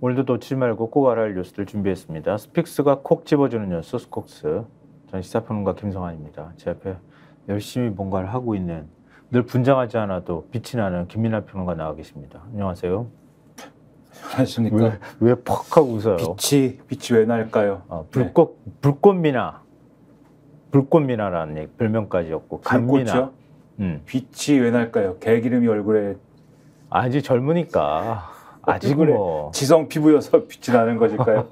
오늘도 놓치지 말고 꼭 알아야 할 뉴스들 준비했습니다. 스픽스가 콕 집어주는 뉴스 스콕스. 전 시사평론가 김성환입니다. 제 앞에 열심히 뭔가를 하고 있는 늘 분장하지 않아도 빛이 나는 김민아 평론가 나와 계십니다. 안녕하세요. 안녕하십니까? 왜퍽 하고 웃어요? 빛이 빛이 왜 날까요? 아, 불꽃 네. 불꽃 미나. 불꽃미나라는 얘기, 별명까지였고 감미나. 음. 빛이 왜 날까요? 개 기름이 얼굴에 아직 젊으니까 어, 아직 뭐 지성 피부여서 빛이 나는 것일까요?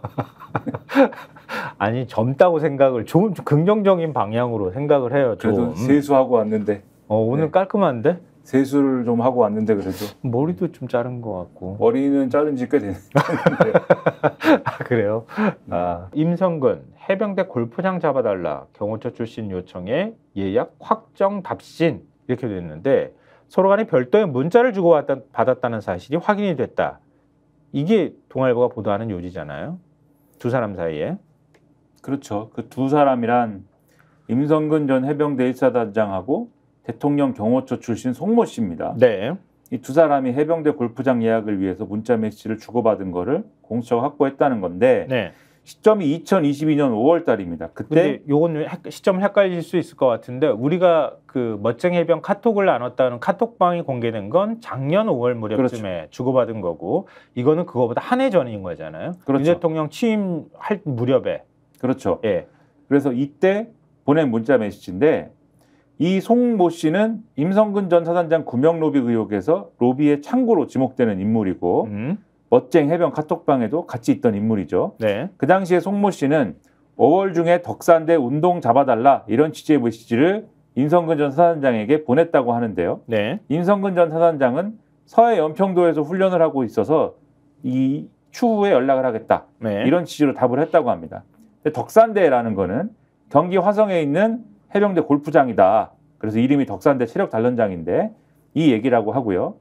아니 젊다고 생각을 좋은 긍정적인 방향으로 생각을 해요. 좀. 그래도 세수하고 왔는데. 어 오늘 네. 깔끔한데? 세수를 좀 하고 왔는데 그래도 머리도 좀 자른 것 같고 머리는 자른 지 꽤 됐는데 아, 그래요? 아 임성근 해병대 골프장 잡아달라 경호처 출신 요청에 예약 확정 답신 이렇게 됐는데 서로 간에 별도의 문자를 주고 받았다는 사실이 확인이 됐다. 이게 동아일보가 보도하는 요지잖아요. 두 사람 사이에. 그렇죠. 그 두 사람이란 임성근 전 해병대 1사단장하고 대통령 경호처 출신 송모 씨입니다. 네. 이 두 사람이 해병대 골프장 예약을 위해서 문자 메시지를 주고받은 거를 공수처가 확보했다는 건데 네. 시점이 2022년 5월 달입니다. 그때 요건 시점을 헷갈릴 수 있을 것 같은데 우리가 그 멋쟁 해변 카톡을 나눴다는 카톡방이 공개된 건 작년 5월 무렵쯤에 그렇죠. 주고받은 거고 이거는 그거보다 한 해 전인 거잖아요. 그렇죠. 윤 대통령 취임할 무렵에 그렇죠. 예. 그래서 이때 보낸 문자 메시지인데 이 송 모 씨는 임성근 전 사단장 구명 로비 의혹에서 로비의 창고로 지목되는 인물이고 음. 멋쟁 해병 카톡방에도 같이 있던 인물이죠. 네. 그 당시에 송모 씨는 5월 중에 덕산대 운동 잡아달라 이런 취지의 메시지를 인성근 전 사단장에게 보냈다고 하는데요. 네. 인성근 전 사단장은 서해 연평도에서 훈련을 하고 있어서 이 추후에 연락을 하겠다 네. 이런 취지로 답을 했다고 합니다. 덕산대라는 거는 경기 화성에 있는 해병대 골프장이다. 그래서 이름이 덕산대 체력 단련장인데 이 얘기라고 하고요.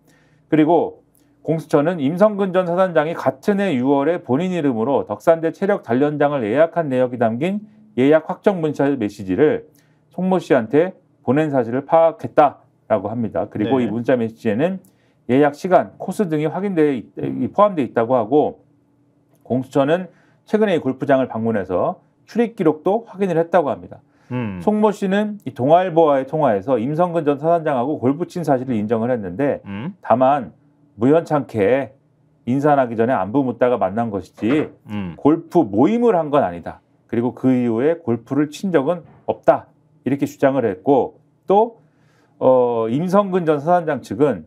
그리고 공수처는 임성근 전 사단장이 같은 해 6월에 본인 이름으로 덕산대 체력 단련장을 예약한 내역이 담긴 예약 확정 문자 메시지를 송모 씨한테 보낸 사실을 파악했다라고 합니다. 그리고 네. 이 문자 메시지에는 예약 시간, 코스 등이 확인돼 포함돼 있다고 하고 공수처는 최근에 이 골프장을 방문해서 출입 기록도 확인을 했다고 합니다. 음. 송모 씨는 이 동아일보와의 통화에서 임성근 전 사단장하고 골프 친 사실을 인정을 했는데 음? 다만 무연찮게 인사하기 전에 안부 묻다가 만난 것이지 음. 골프 모임을 한 건 아니다. 그리고 그 이후에 골프를 친 적은 없다. 이렇게 주장을 했고 또 어, 임성근 전 사단장 측은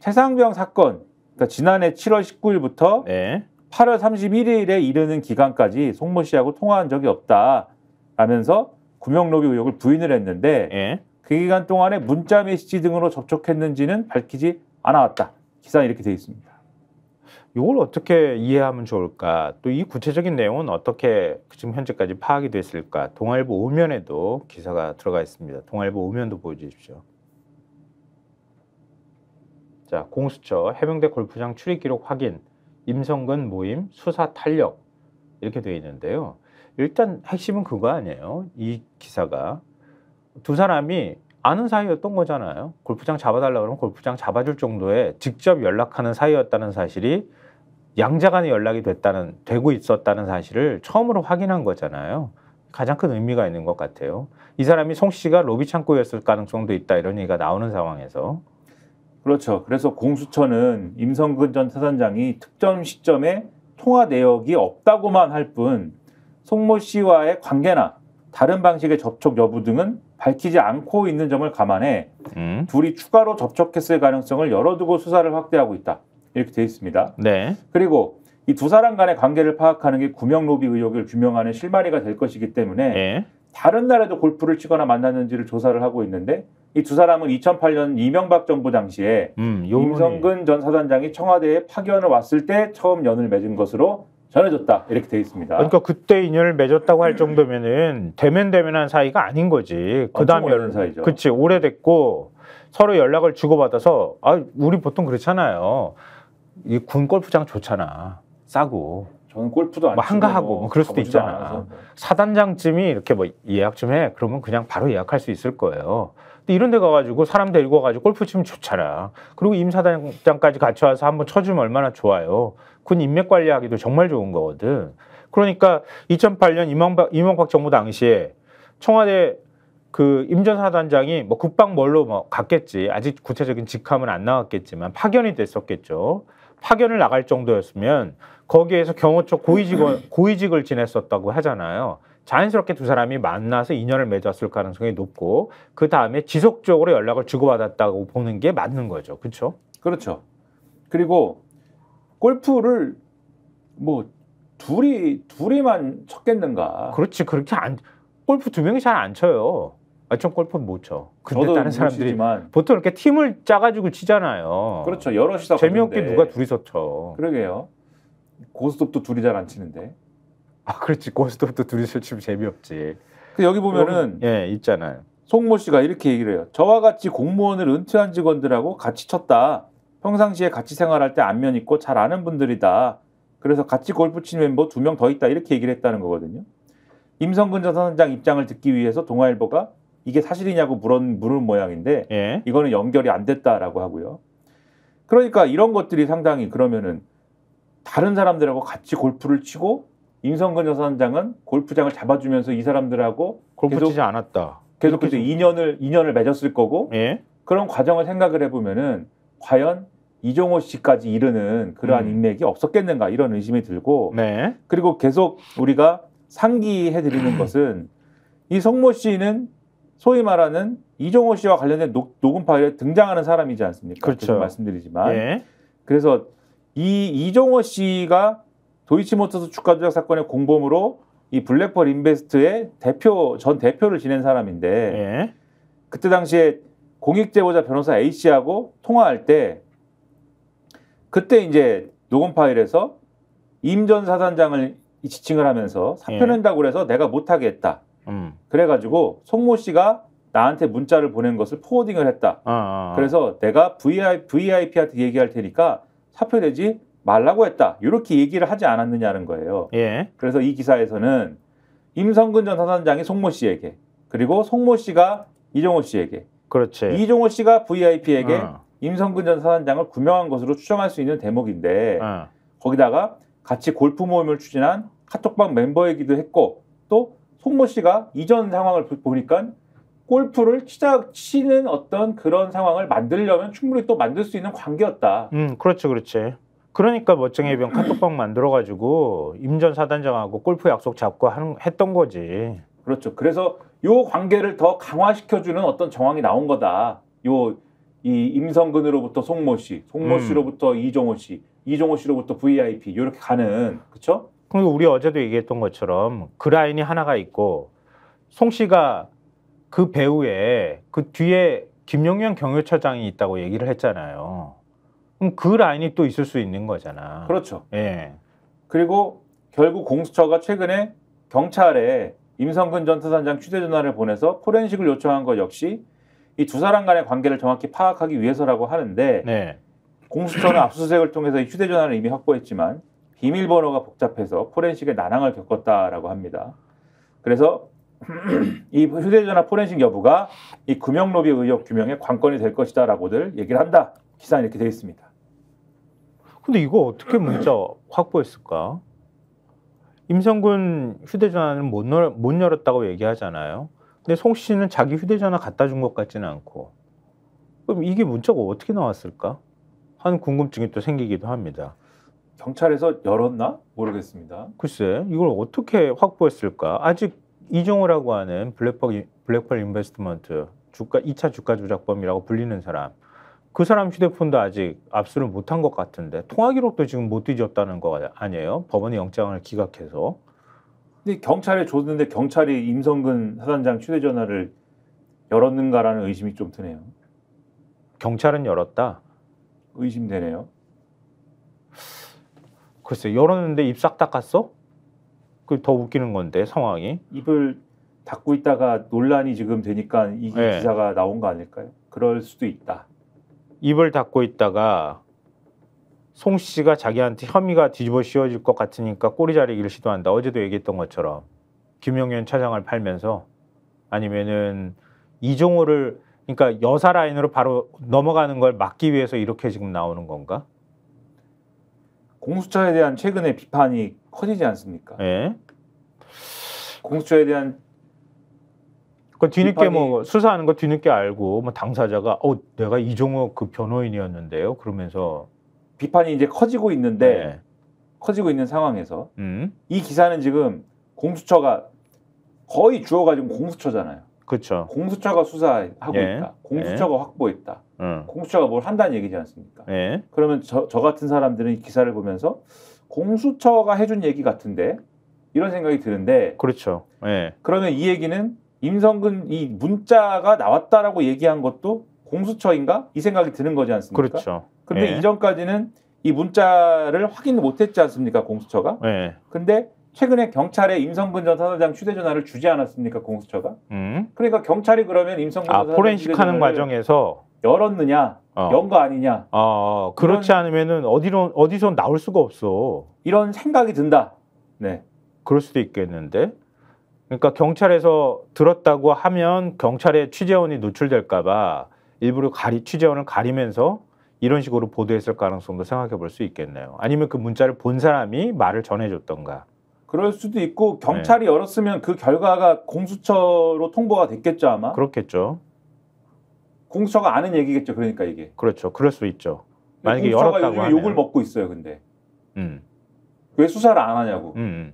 최상병 사건 그러니까 지난해 7월 19일부터 네. 8월 31일에 이르는 기간까지 송모 씨하고 통화한 적이 없다. 라면서 구명로비 의혹을 부인을 했는데 네. 그 기간 동안에 문자 메시지 등으로 접촉했는지는 밝히지 않아왔다. 기사에 이렇게 되어 있습니다. 이걸 어떻게 이해하면 좋을까? 또 이 구체적인 내용은 어떻게 지금 현재까지 파악이 됐을까? 동아일보 오면에도 기사가 들어가 있습니다. 동아일보 오면도 보여주십시오. 자, 공수처 해병대 골프장 출입 기록 확인, 임성근 모임 수사 탄력 이렇게 되어 있는데요. 일단 핵심은 그거 아니에요. 이 기사가 두 사람이 아는 사이였던 거잖아요. 골프장 잡아달라 그러면 골프장 잡아줄 정도의 직접 연락하는 사이였다는 사실이 양자간의 연락이 됐다는 되고 있었다는 사실을 처음으로 확인한 거잖아요. 가장 큰 의미가 있는 것 같아요. 이 사람이 송 씨가 로비 창고였을 가능성도 있다 이런 얘기가 나오는 상황에서 그렇죠. 그래서 공수처는 임성근 전 사단장이 특정 시점에 통화 내역이 없다고만 할 뿐 송모 씨와의 관계나 다른 방식의 접촉 여부 등은 밝히지 않고 있는 점을 감안해 음. 둘이 추가로 접촉했을 가능성을 열어두고 수사를 확대하고 있다. 이렇게 돼 있습니다. 네. 그리고 이 두 사람 간의 관계를 파악하는 게 구명 로비 의혹을 규명하는 실마리가 될 것이기 때문에 네. 다른 나라도 골프를 치거나 만났는지를 조사를 하고 있는데 이 두 사람은 2008년 이명박 정부 당시에 음, 임성근 전 사단장이 청와대에 파견을 왔을 때 처음 연을 맺은 것으로 전해줬다 이렇게 돼 있습니다. 그러니까 그때 인연을 맺었다고 할 정도면은 대면 대면한 사이가 아닌 거지. 그다음에 오 사이죠. 그치 오래됐고 서로 연락을 주고받아서 아 우리 보통 그렇잖아요. 이 군 골프장 좋잖아. 싸고. 저는 골프도 안뭐 한가하고 뭐 그럴 수도 있잖아. 않 사단장쯤이 이렇게 뭐 예약 좀 해. 그러면 그냥 바로 예약할 수 있을 거예요. 근데 이런 데 가가지고 사람 데리고 가가지고 골프 치면 좋잖아. 그리고 임사단장까지 같이 와서 한번 쳐주면 얼마나 좋아요. 군 인맥 관리하기도 정말 좋은 거거든. 그러니까 2008년 이명박, 이명박 정부 당시에 청와대 그 임전 사단장이 뭐 국방 뭘로 뭐 갔겠지. 아직 구체적인 직함은 안 나왔겠지만 파견이 됐었겠죠. 파견을 나갈 정도였으면 거기에서 경호처 고위직원, 고위직을 지냈었다고 하잖아요. 자연스럽게 두 사람이 만나서 인연을 맺었을 가능성이 높고 그 다음에 지속적으로 연락을 주고받았다고 보는 게 맞는 거죠. 그렇죠? 그렇죠. 그리고 골프를 뭐 둘이 둘이만 쳤겠는가? 그렇지 그렇게 안 골프 두 명이 잘 안 쳐요. 아전 골프는 못 쳐. 근데 다른 사람들이 치지만. 보통 이렇게 팀을 짜가지고 치잖아요. 그렇죠 여럿이다. 재미없게 보데 네. 누가 둘이서 쳐. 그러게요. 고스톱도 둘이 잘 안 치는데. 아 그렇지 고스톱도 둘이서 치면 재미없지. 그 여기 보면은 예 있잖아요. 송모 씨가 이렇게 얘기를 해요. 저와 같이 공무원을 은퇴한 직원들하고 같이 쳤다. 평상시에 같이 생활할 때 안면 있고 잘 아는 분들이다. 그래서 같이 골프 치는 멤버 두 명 더 있다 이렇게 얘기를 했다는 거거든요. 임성근 전 선장 입장을 듣기 위해서 동아일보가 이게 사실이냐고 물은 물은 모양인데 예. 이거는 연결이 안 됐다라고 하고요. 그러니까 이런 것들이 상당히 그러면은 다른 사람들하고 같이 골프를 치고 임성근 전 선장은 골프장을 잡아주면서 이 사람들하고 골프 계속, 치지 않았다. 계속해서 인연을 인연을 맺었을 거고 예? 그런 과정을 생각을 해보면은 과연 이종호 씨까지 이르는 그러한 음. 인맥이 없었겠는가 이런 의심이 들고 네. 그리고 계속 우리가 상기해 드리는 것은 이 성모 씨는 소위 말하는 이종호 씨와 관련된 녹, 녹음 파일에 등장하는 사람이지 않습니까? 그렇죠. 말씀드리지만 예. 그래서 이 이종호 씨가 도이치모터스 주가 조작 사건의 공범으로 이 블랙펄 인베스트의 대표 전 대표를 지낸 사람인데 예. 그때 당시에 공익제보자 변호사 A 씨하고 통화할 때 그때 이제 녹음 파일에서 임 전 사단장을 지칭을 하면서 사표 예. 낸다고 그래서 내가 못하게 했다. 음. 그래가지고 송모 씨가 나한테 문자를 보낸 것을 포워딩을 했다. 아, 아, 아. 그래서 내가 VI, VIP한테 얘기할 테니까 사표 내지 말라고 했다. 이렇게 얘기를 하지 않았느냐는 거예요. 예. 그래서 이 기사에서는 임성근 전 사단장이 송모 씨에게 그리고 송모 씨가 이종호 씨에게 그렇지. 이종호 씨가 VIP에게 어. 임성근 전 사단장을 구명한 것으로 추정할 수 있는 대목인데 어. 거기다가 같이 골프 모임을 추진한 카톡방 멤버이기도 했고 또 송모 씨가 이전 상황을 보니까 골프를 치자 치는 어떤 그런 상황을 만들려면 충분히 또 만들 수 있는 관계였다. 음, 그렇지, 그렇지. 그러니까 멋쟁이 병 카톡방 만들어가지고 임전 사단장하고 골프 약속 잡고 한, 했던 거지. 그렇죠. 그래서 요 관계를 더 강화시켜주는 어떤 정황이 나온 거다. 요이 임성근으로부터 송모 씨, 송모 음. 씨로부터 이종호 씨, 이종호 씨로부터 VIP 이렇게 가는 그렇죠? 그리고 우리 어제도 얘기했던 것처럼 그 라인이 하나가 있고 송 씨가 그 배우에 그 뒤에 김용현 경호처장이 있다고 얘기를 했잖아요. 그럼 그 라인이 또 있을 수 있는 거잖아. 그렇죠. 예. 그리고 결국 공수처가 최근에 경찰에 임성근 전 부산장 취재 전화를 보내서 포렌식을 요청한 것 역시 이두 사람 간의 관계를 정확히 파악하기 위해서라고 하는데 네. 공수처는 압수수색을 통해서 휴대전화를 이미 확보했지만 비밀번호가 복잡해서 포렌식의 난항을 겪었다라고 합니다. 그래서 이 휴대전화 포렌식 여부가 이 금융로비 의혹 규명의 관건이 될 것이다라고들 얘기를 한다. 기사 이렇게 되어 있습니다. 근데 이거 어떻게 문자 확보했을까? 임성근 휴대전화는 못, 열, 못 열었다고 얘기하잖아요. 근데 송 씨는 자기 휴대전화 갖다 준 것 같지는 않고 그럼 이게 문자가 어떻게 나왔을까 하는 궁금증이 또 생기기도 합니다. 경찰에서 열었나 모르겠습니다. 글쎄 이걸 어떻게 확보했을까? 아직 이종호라고 하는 블랙펄 블랙펄 인베스트먼트 주가 2차 주가 조작범이라고 불리는 사람 그 사람 휴대폰도 아직 압수를 못한 것 같은데 통화 기록도 지금 못 뒤졌다는 거 아니에요? 법원이 영장을 기각해서 근데 경찰에 줬는데 경찰이 임성근 사단장 휴대전화를 열었는가라는 의심이 좀 드네요. 경찰은 열었다. 의심되네요. 글쎄 열었는데 입 싹 닦았어? 그 더 웃기는 건데 상황이 입을 닦고 있다가 논란이 지금 되니까 이 네. 기사가 나온 거 아닐까요? 그럴 수도 있다. 입을 닦고 있다가 송 씨가 자기한테 혐의가 뒤집어 씌워질 것 같으니까 꼬리자르기를 시도한다. 어제도 얘기했던 것처럼 김용현 차장을 팔면서 아니면은 이종호를 그러니까 여사 라인으로 바로 넘어가는 걸 막기 위해서 이렇게 지금 나오는 건가? 공수처에 대한 최근의 비판이 커지지 않습니까? 예. 공수처에 대한 그 뒤늦게 뭐 비판이... 뭐 수사하는 거 뒤늦게 알고 뭐 당사자가 어 내가 이종호 그 변호인이었는데요 그러면서 비판이 이제 커지고 있는데 네. 커지고 있는 상황에서 음. 이 기사는 지금 공수처가 거의 주어가 지금 공수처잖아요. 그렇죠. 공수처가 수사하고 예. 있다. 공수처가 예. 확보했다. 음. 공수처가 뭘 한다는 얘기지 않습니까? 예. 그러면 저, 저 같은 사람들은 이 기사를 보면서 공수처가 해준 얘기 같은데 이런 생각이 드는데 그렇죠. 예. 그러면 이 얘기는 임성근 이 문자가 나왔다라고 얘기한 것도 공수처인가 이 생각이 드는 거지 않습니까? 그렇죠. 근데 예. 이전까지는 이 문자를 확인 못했지 않습니까 공수처가? 예. 근데 최근에 경찰에 임성근 전 사단장 휴대전화를 주지 않았습니까 공수처가? 음. 그러니까 경찰이 그러면 임성근 아, 포렌식하는 과정에서 열었느냐, 어. 연거 아니냐? 어, 그렇지 않으면은 어디로 어디서 나올 수가 없어. 이런 생각이 든다. 네. 그럴 수도 있겠는데. 그러니까 경찰에서 들었다고 하면 경찰의 취재원이 노출될까봐 일부러 가리 취재원을 가리면서 이런 식으로 보도했을 가능성도 생각해 볼 수 있겠네요. 아니면 그 문자를 본 사람이 말을 전해줬던가. 그럴 수도 있고 네. 경찰이 네. 열었으면 그 결과가 공수처로 통보가 됐겠죠 아마. 그렇겠죠. 공수처가 아는 얘기겠죠. 그러니까 이게. 그렇죠. 그럴 수 있죠. 만약에 열었다고 하면 욕을 먹고 있어요. 근데. 음. 왜 수사를 안 하냐고. 음, 음.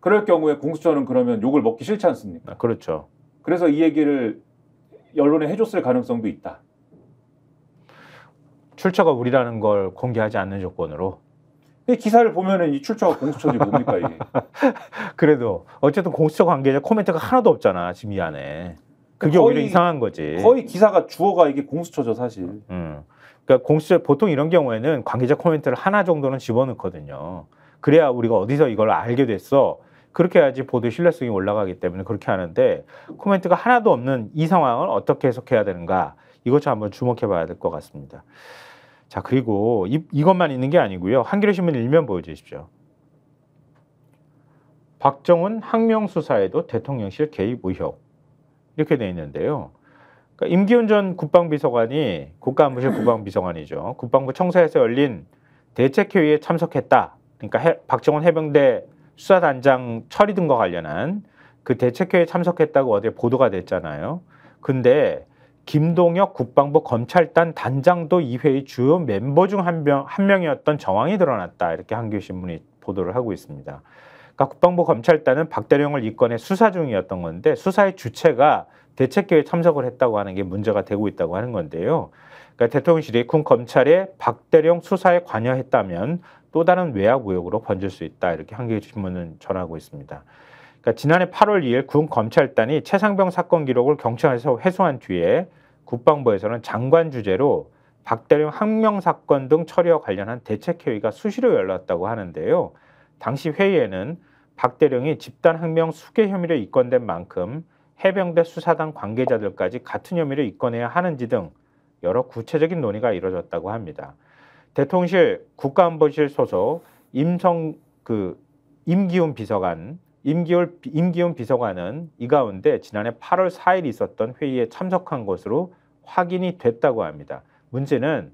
그럴 경우에 공수처는 그러면 욕을 먹기 싫지 않습니까? 아, 그렇죠. 그래서 이 얘기를 언론에 해줬을 가능성도 있다. 출처가 우리라는 걸 공개하지 않는 조건으로. 이 기사를 보면은 이 출처가 공수처지 뭡니까 이게. 그래도 어쨌든 공수처 관계자 코멘트가 하나도 없잖아 지금 이 안에. 그게 거의, 오히려 이상한 거지. 거의 기사가 주어가 이게 공수처죠 사실. 음. 그러니까 공수처 보통 이런 경우에는 관계자 코멘트를 하나 정도는 집어넣거든요. 그래야 우리가 어디서 이걸 알게 됐어. 그렇게 해야지 보드 신뢰성이 올라가기 때문에 그렇게 하는데 코멘트가 하나도 없는 이 상황을 어떻게 해석해야 되는가 이것도 한번 주목해 봐야 될 것 같습니다. 자 그리고 이, 것만 있는 게 아니고요. 한겨레 신문 일면 보여주십시오. 박정은 항명 수사에도 대통령실 개입 의혹 이렇게 돼 있는데요. 그러니까 임기훈 전 국방비서관이 국가안보실 국방비서관이죠. 국방부 청사에서 열린 대책회의에 참석했다. 그러니까 해, 박정은 해병대 수사단장 처리 등과 관련한 그 대책회의에 참석했다고 어제 보도가 됐잖아요. 근데 김동혁 국방부 검찰단 단장도 이 회의 주요 멤버 중 한 명, 한 명이었던 정황이 드러났다. 이렇게 한겨레신문이 보도를 하고 있습니다. 그러니까 국방부 검찰단은 박대령을 이건해 수사 중이었던 건데 수사의 주체가 대책회의에 참석을 했다고 하는 게 문제가 되고 있다고 하는 건데요. 그러니까 대통령실이 군 검찰에 박대령 수사에 관여했다면 또 다른 외압 의혹으로 번질 수 있다 이렇게 한겨레 신문은 전하고 있습니다. 그러니까 지난해 8월 2일 군 검찰단이 최상병 사건 기록을 경찰에서 회수한 뒤에 국방부에서는 장관 주제로 박대령 항명 사건 등 처리와 관련한 대책회의가 수시로 열렸다고 하는데요. 당시 회의에는 박대령이 집단 항명 수계 혐의로 입건된 만큼 해병대 수사단 관계자들까지 같은 혐의로 입건해야 하는지 등 여러 구체적인 논의가 이뤄졌다고 합니다. 대통실 국가안보실 소속 임성 그 임기훈 비서관 임기훈, 임기훈 비서관은 이 가운데 지난해 8월 4일 있었던 회의에 참석한 것으로 확인이 됐다고 합니다. 문제는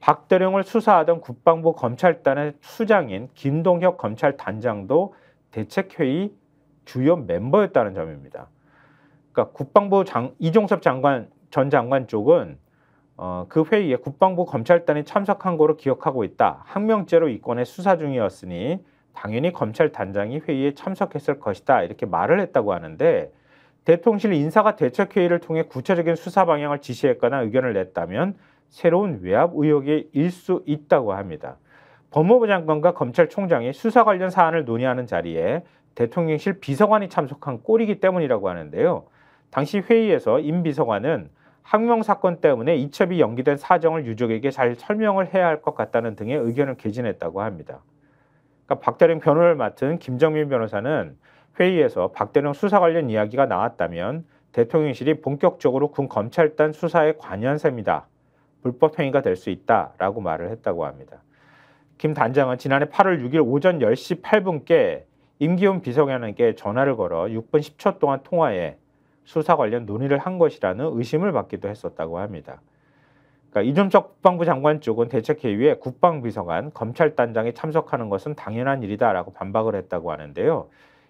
박대령을 수사하던 국방부 검찰단의 수장인 김동혁 검찰단장도 대책회의 주요 멤버였다는 점입니다. 그러니까 국방부 장, 이종섭 장관 전 장관 쪽은 어, 그 회의에 국방부 검찰단이 참석한 거로 기억하고 있다. 항명죄로 이건의 수사 중이었으니 당연히 검찰단장이 회의에 참석했을 것이다. 이렇게 말을 했다고 하는데 대통령실 인사가 대책회의를 통해 구체적인 수사 방향을 지시했거나 의견을 냈다면 새로운 외압 의혹이 일 수 있다고 합니다. 법무부 장관과 검찰총장이 수사 관련 사안을 논의하는 자리에 대통령실 비서관이 참석한 꼴이기 때문이라고 하는데요. 당시 회의에서 임 비서관은 항명 사건 때문에 이첩이 연기된 사정을 유족에게 잘 설명을 해야 할 것 같다는 등의 의견을 개진했다고 합니다. 그러니까 박대령 변호를 맡은 김정민 변호사는 회의에서 박대령 수사 관련 이야기가 나왔다면 대통령실이 본격적으로 군 검찰단 수사에 관여한 셈이다. 불법 행위가 될 수 있다라고 말을 했다고 합니다. 김 단장은 지난해 8월 6일 오전 10시 8분께 임기훈 비서관에게 전화를 걸어 6분 10초 동안 통화해 수사 관련 논의를 한 것이라는 의심을 받기도 했었다고 합니다. 그러니까 이준석 국방부 장관 쪽은 대책회의에 국방비서관, 검찰단장이 참석하는 것은 당연한 일이다라고 반박을 했다고 하는데요.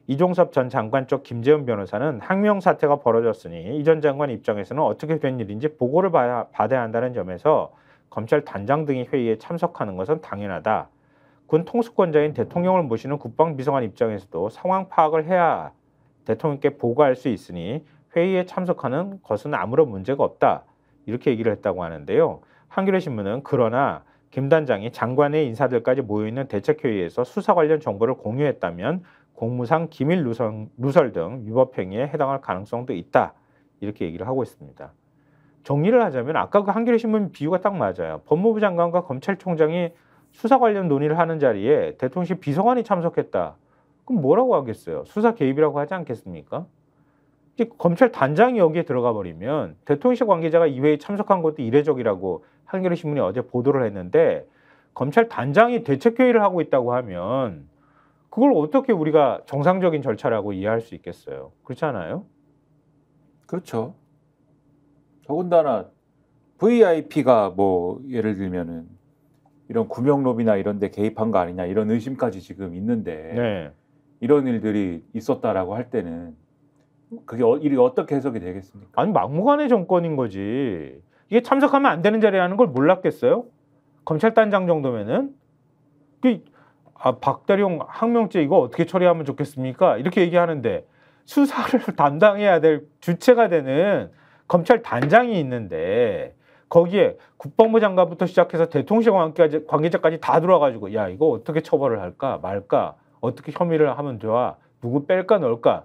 이종섭 전 장관 쪽 김재현 변호사는 항명 사태가 벌어졌으니 이 전 장관 입장에서는 어떻게 된 일인지 보고를 받아, 받아야 한다는 점에서 검찰 단장 등이 회의에 참석하는 것은 당연하다. 군 통수권자인 대통령을 모시는 국방비서관 입장에서도 상황 파악을 해야 대통령께 보고할 수 있으니 회의에 참석하는 것은 아무런 문제가 없다. 이렇게 얘기를 했다고 하는데요. 한겨레 신문은 그러나 김 단장이 장관의 인사들까지 모여있는 대책회의에서 수사 관련 정보를 공유했다면 공무상 기밀 누설, 누설 등 위법행위에 해당할 가능성도 있다. 이렇게 얘기를 하고 있습니다. 정리를 하자면 아까 그 한겨레 신문 비유가 딱 맞아요. 법무부 장관과 검찰총장이 수사 관련 논의를 하는 자리에 대통령실 비서관이 참석했다. 그럼 뭐라고 하겠어요? 수사 개입이라고 하지 않겠습니까? 검찰 단장이 여기에 들어가 버리면 대통령실 관계자가 이회에 참석한 것도 이례적이라고 한겨레 신문이 어제 보도를 했는데 검찰 단장이 대책 회의를 하고 있다고 하면 그걸 어떻게 우리가 정상적인 절차라고 이해할 수 있겠어요? 그렇지 않아요? 그렇죠. 더군다나 VIP가 뭐 예를 들면은 이런 구명로비나 이런 데 개입한 거 아니냐 이런 의심까지 지금 있는데 네. 이런 일들이 있었다라고 할 때는 그게 어, 일이 어떻게 해석이 되겠습니까? 아니 막무가내 정권인 거지. 이게 참석하면 안 되는 자리라는 걸 몰랐겠어요? 검찰단장 정도면은 그, 아, 박대룡 항명죄 이거 어떻게 처리하면 좋겠습니까? 이렇게 얘기하는데 수사를 담당해야 될 주체가 되는 검찰단장이 있는데 거기에 국방부 장관부터 시작해서 대통령 관계까지, 관계자까지 다 들어와가지고 야 이거 어떻게 처벌을 할까 말까 어떻게 혐의를 하면 좋아 누구 뺄까 넣을까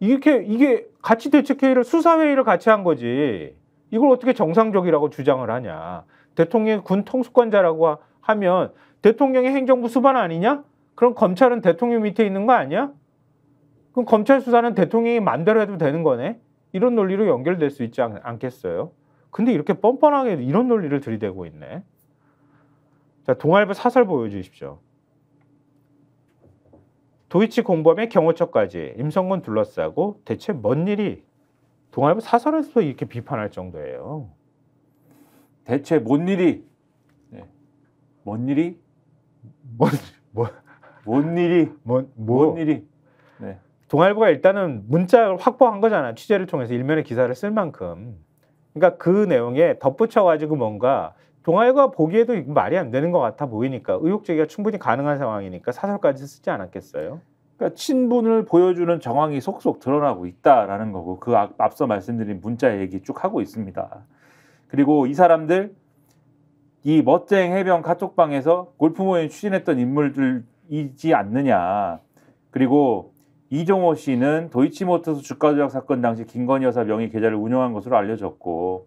이렇게 이게 같이 대책회의를 수사회의를 같이 한 거지. 이걸 어떻게 정상적이라고 주장을 하냐. 대통령이 군 통수권자라고 하면 대통령이 행정부 수반 아니냐? 그럼 검찰은 대통령 밑에 있는 거 아니야? 그럼 검찰 수사는 대통령이 만음대로 해도 되는 거네? 이런 논리로 연결될 수 있지 않, 겠어요 근데 이렇게 뻔뻔하게 이런 논리를 들이대고 있네. 자, 동아일보 사설 보여주십시오. 도이치 공범의 경호처까지 임성근 둘러싸고 대체 뭔 일이 동아일보 사설에서 이렇게 비판할 정도예요. 대체 뭔 일이? 네. 뭔 일이? 뭔뭔 뭐, 일이? 뭔 뭐? 뭔 일이? 네. 동아일보가 일단은 문자를 확보한 거잖아. 요 취재를 통해서 일면에 기사를 쓸 만큼. 그러니까 그 내용에 덧붙여 가지고 뭔가 동아일보가 보기에도 말이 안 되는 것 같아 보이니까 의혹 제기가 충분히 가능한 상황이니까 사설까지 쓰지 않았겠어요? 그러니까 친분을 보여주는 정황이 속속 드러나고 있다라는 거고 그 앞서 말씀드린 문자 얘기 쭉 하고 있습니다. 그리고 이 사람들 이 멋쟁 해병 카톡방에서 골프 모임 추진했던 인물들이지 않느냐. 그리고 이종호 씨는 도이치모터스 주가 조작 사건 당시 김건희 여사 명의 계좌를 운영한 것으로 알려졌고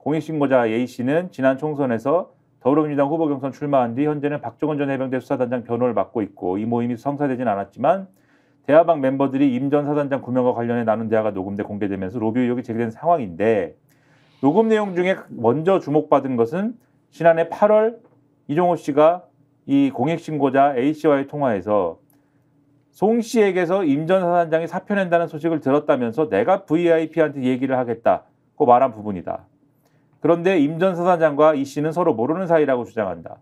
공익신고자 A 씨는 지난 총선에서 더불어민주당 후보 경선 출마한 뒤 현재는 박종원 전 해병대 수사단장 변호를 맡고 있고 이 모임이 성사되진 않았지만 대화방 멤버들이 임 전 사단장 구명과 관련해 나눈 대화가 녹음돼 공개되면서 로비 의혹이 제기된 상황인데 녹음 내용 중에 먼저 주목받은 것은 지난해 8월 이종호 씨가 이 공익신고자 A 씨와의 통화에서 송 씨에게서 임 전 사단장이 사표 낸다는 소식을 들었다면서 내가 VIP한테 얘기를 하겠다고 말한 부분이다. 그런데 임 전 사단장과 이 씨는 서로 모르는 사이라고 주장한다.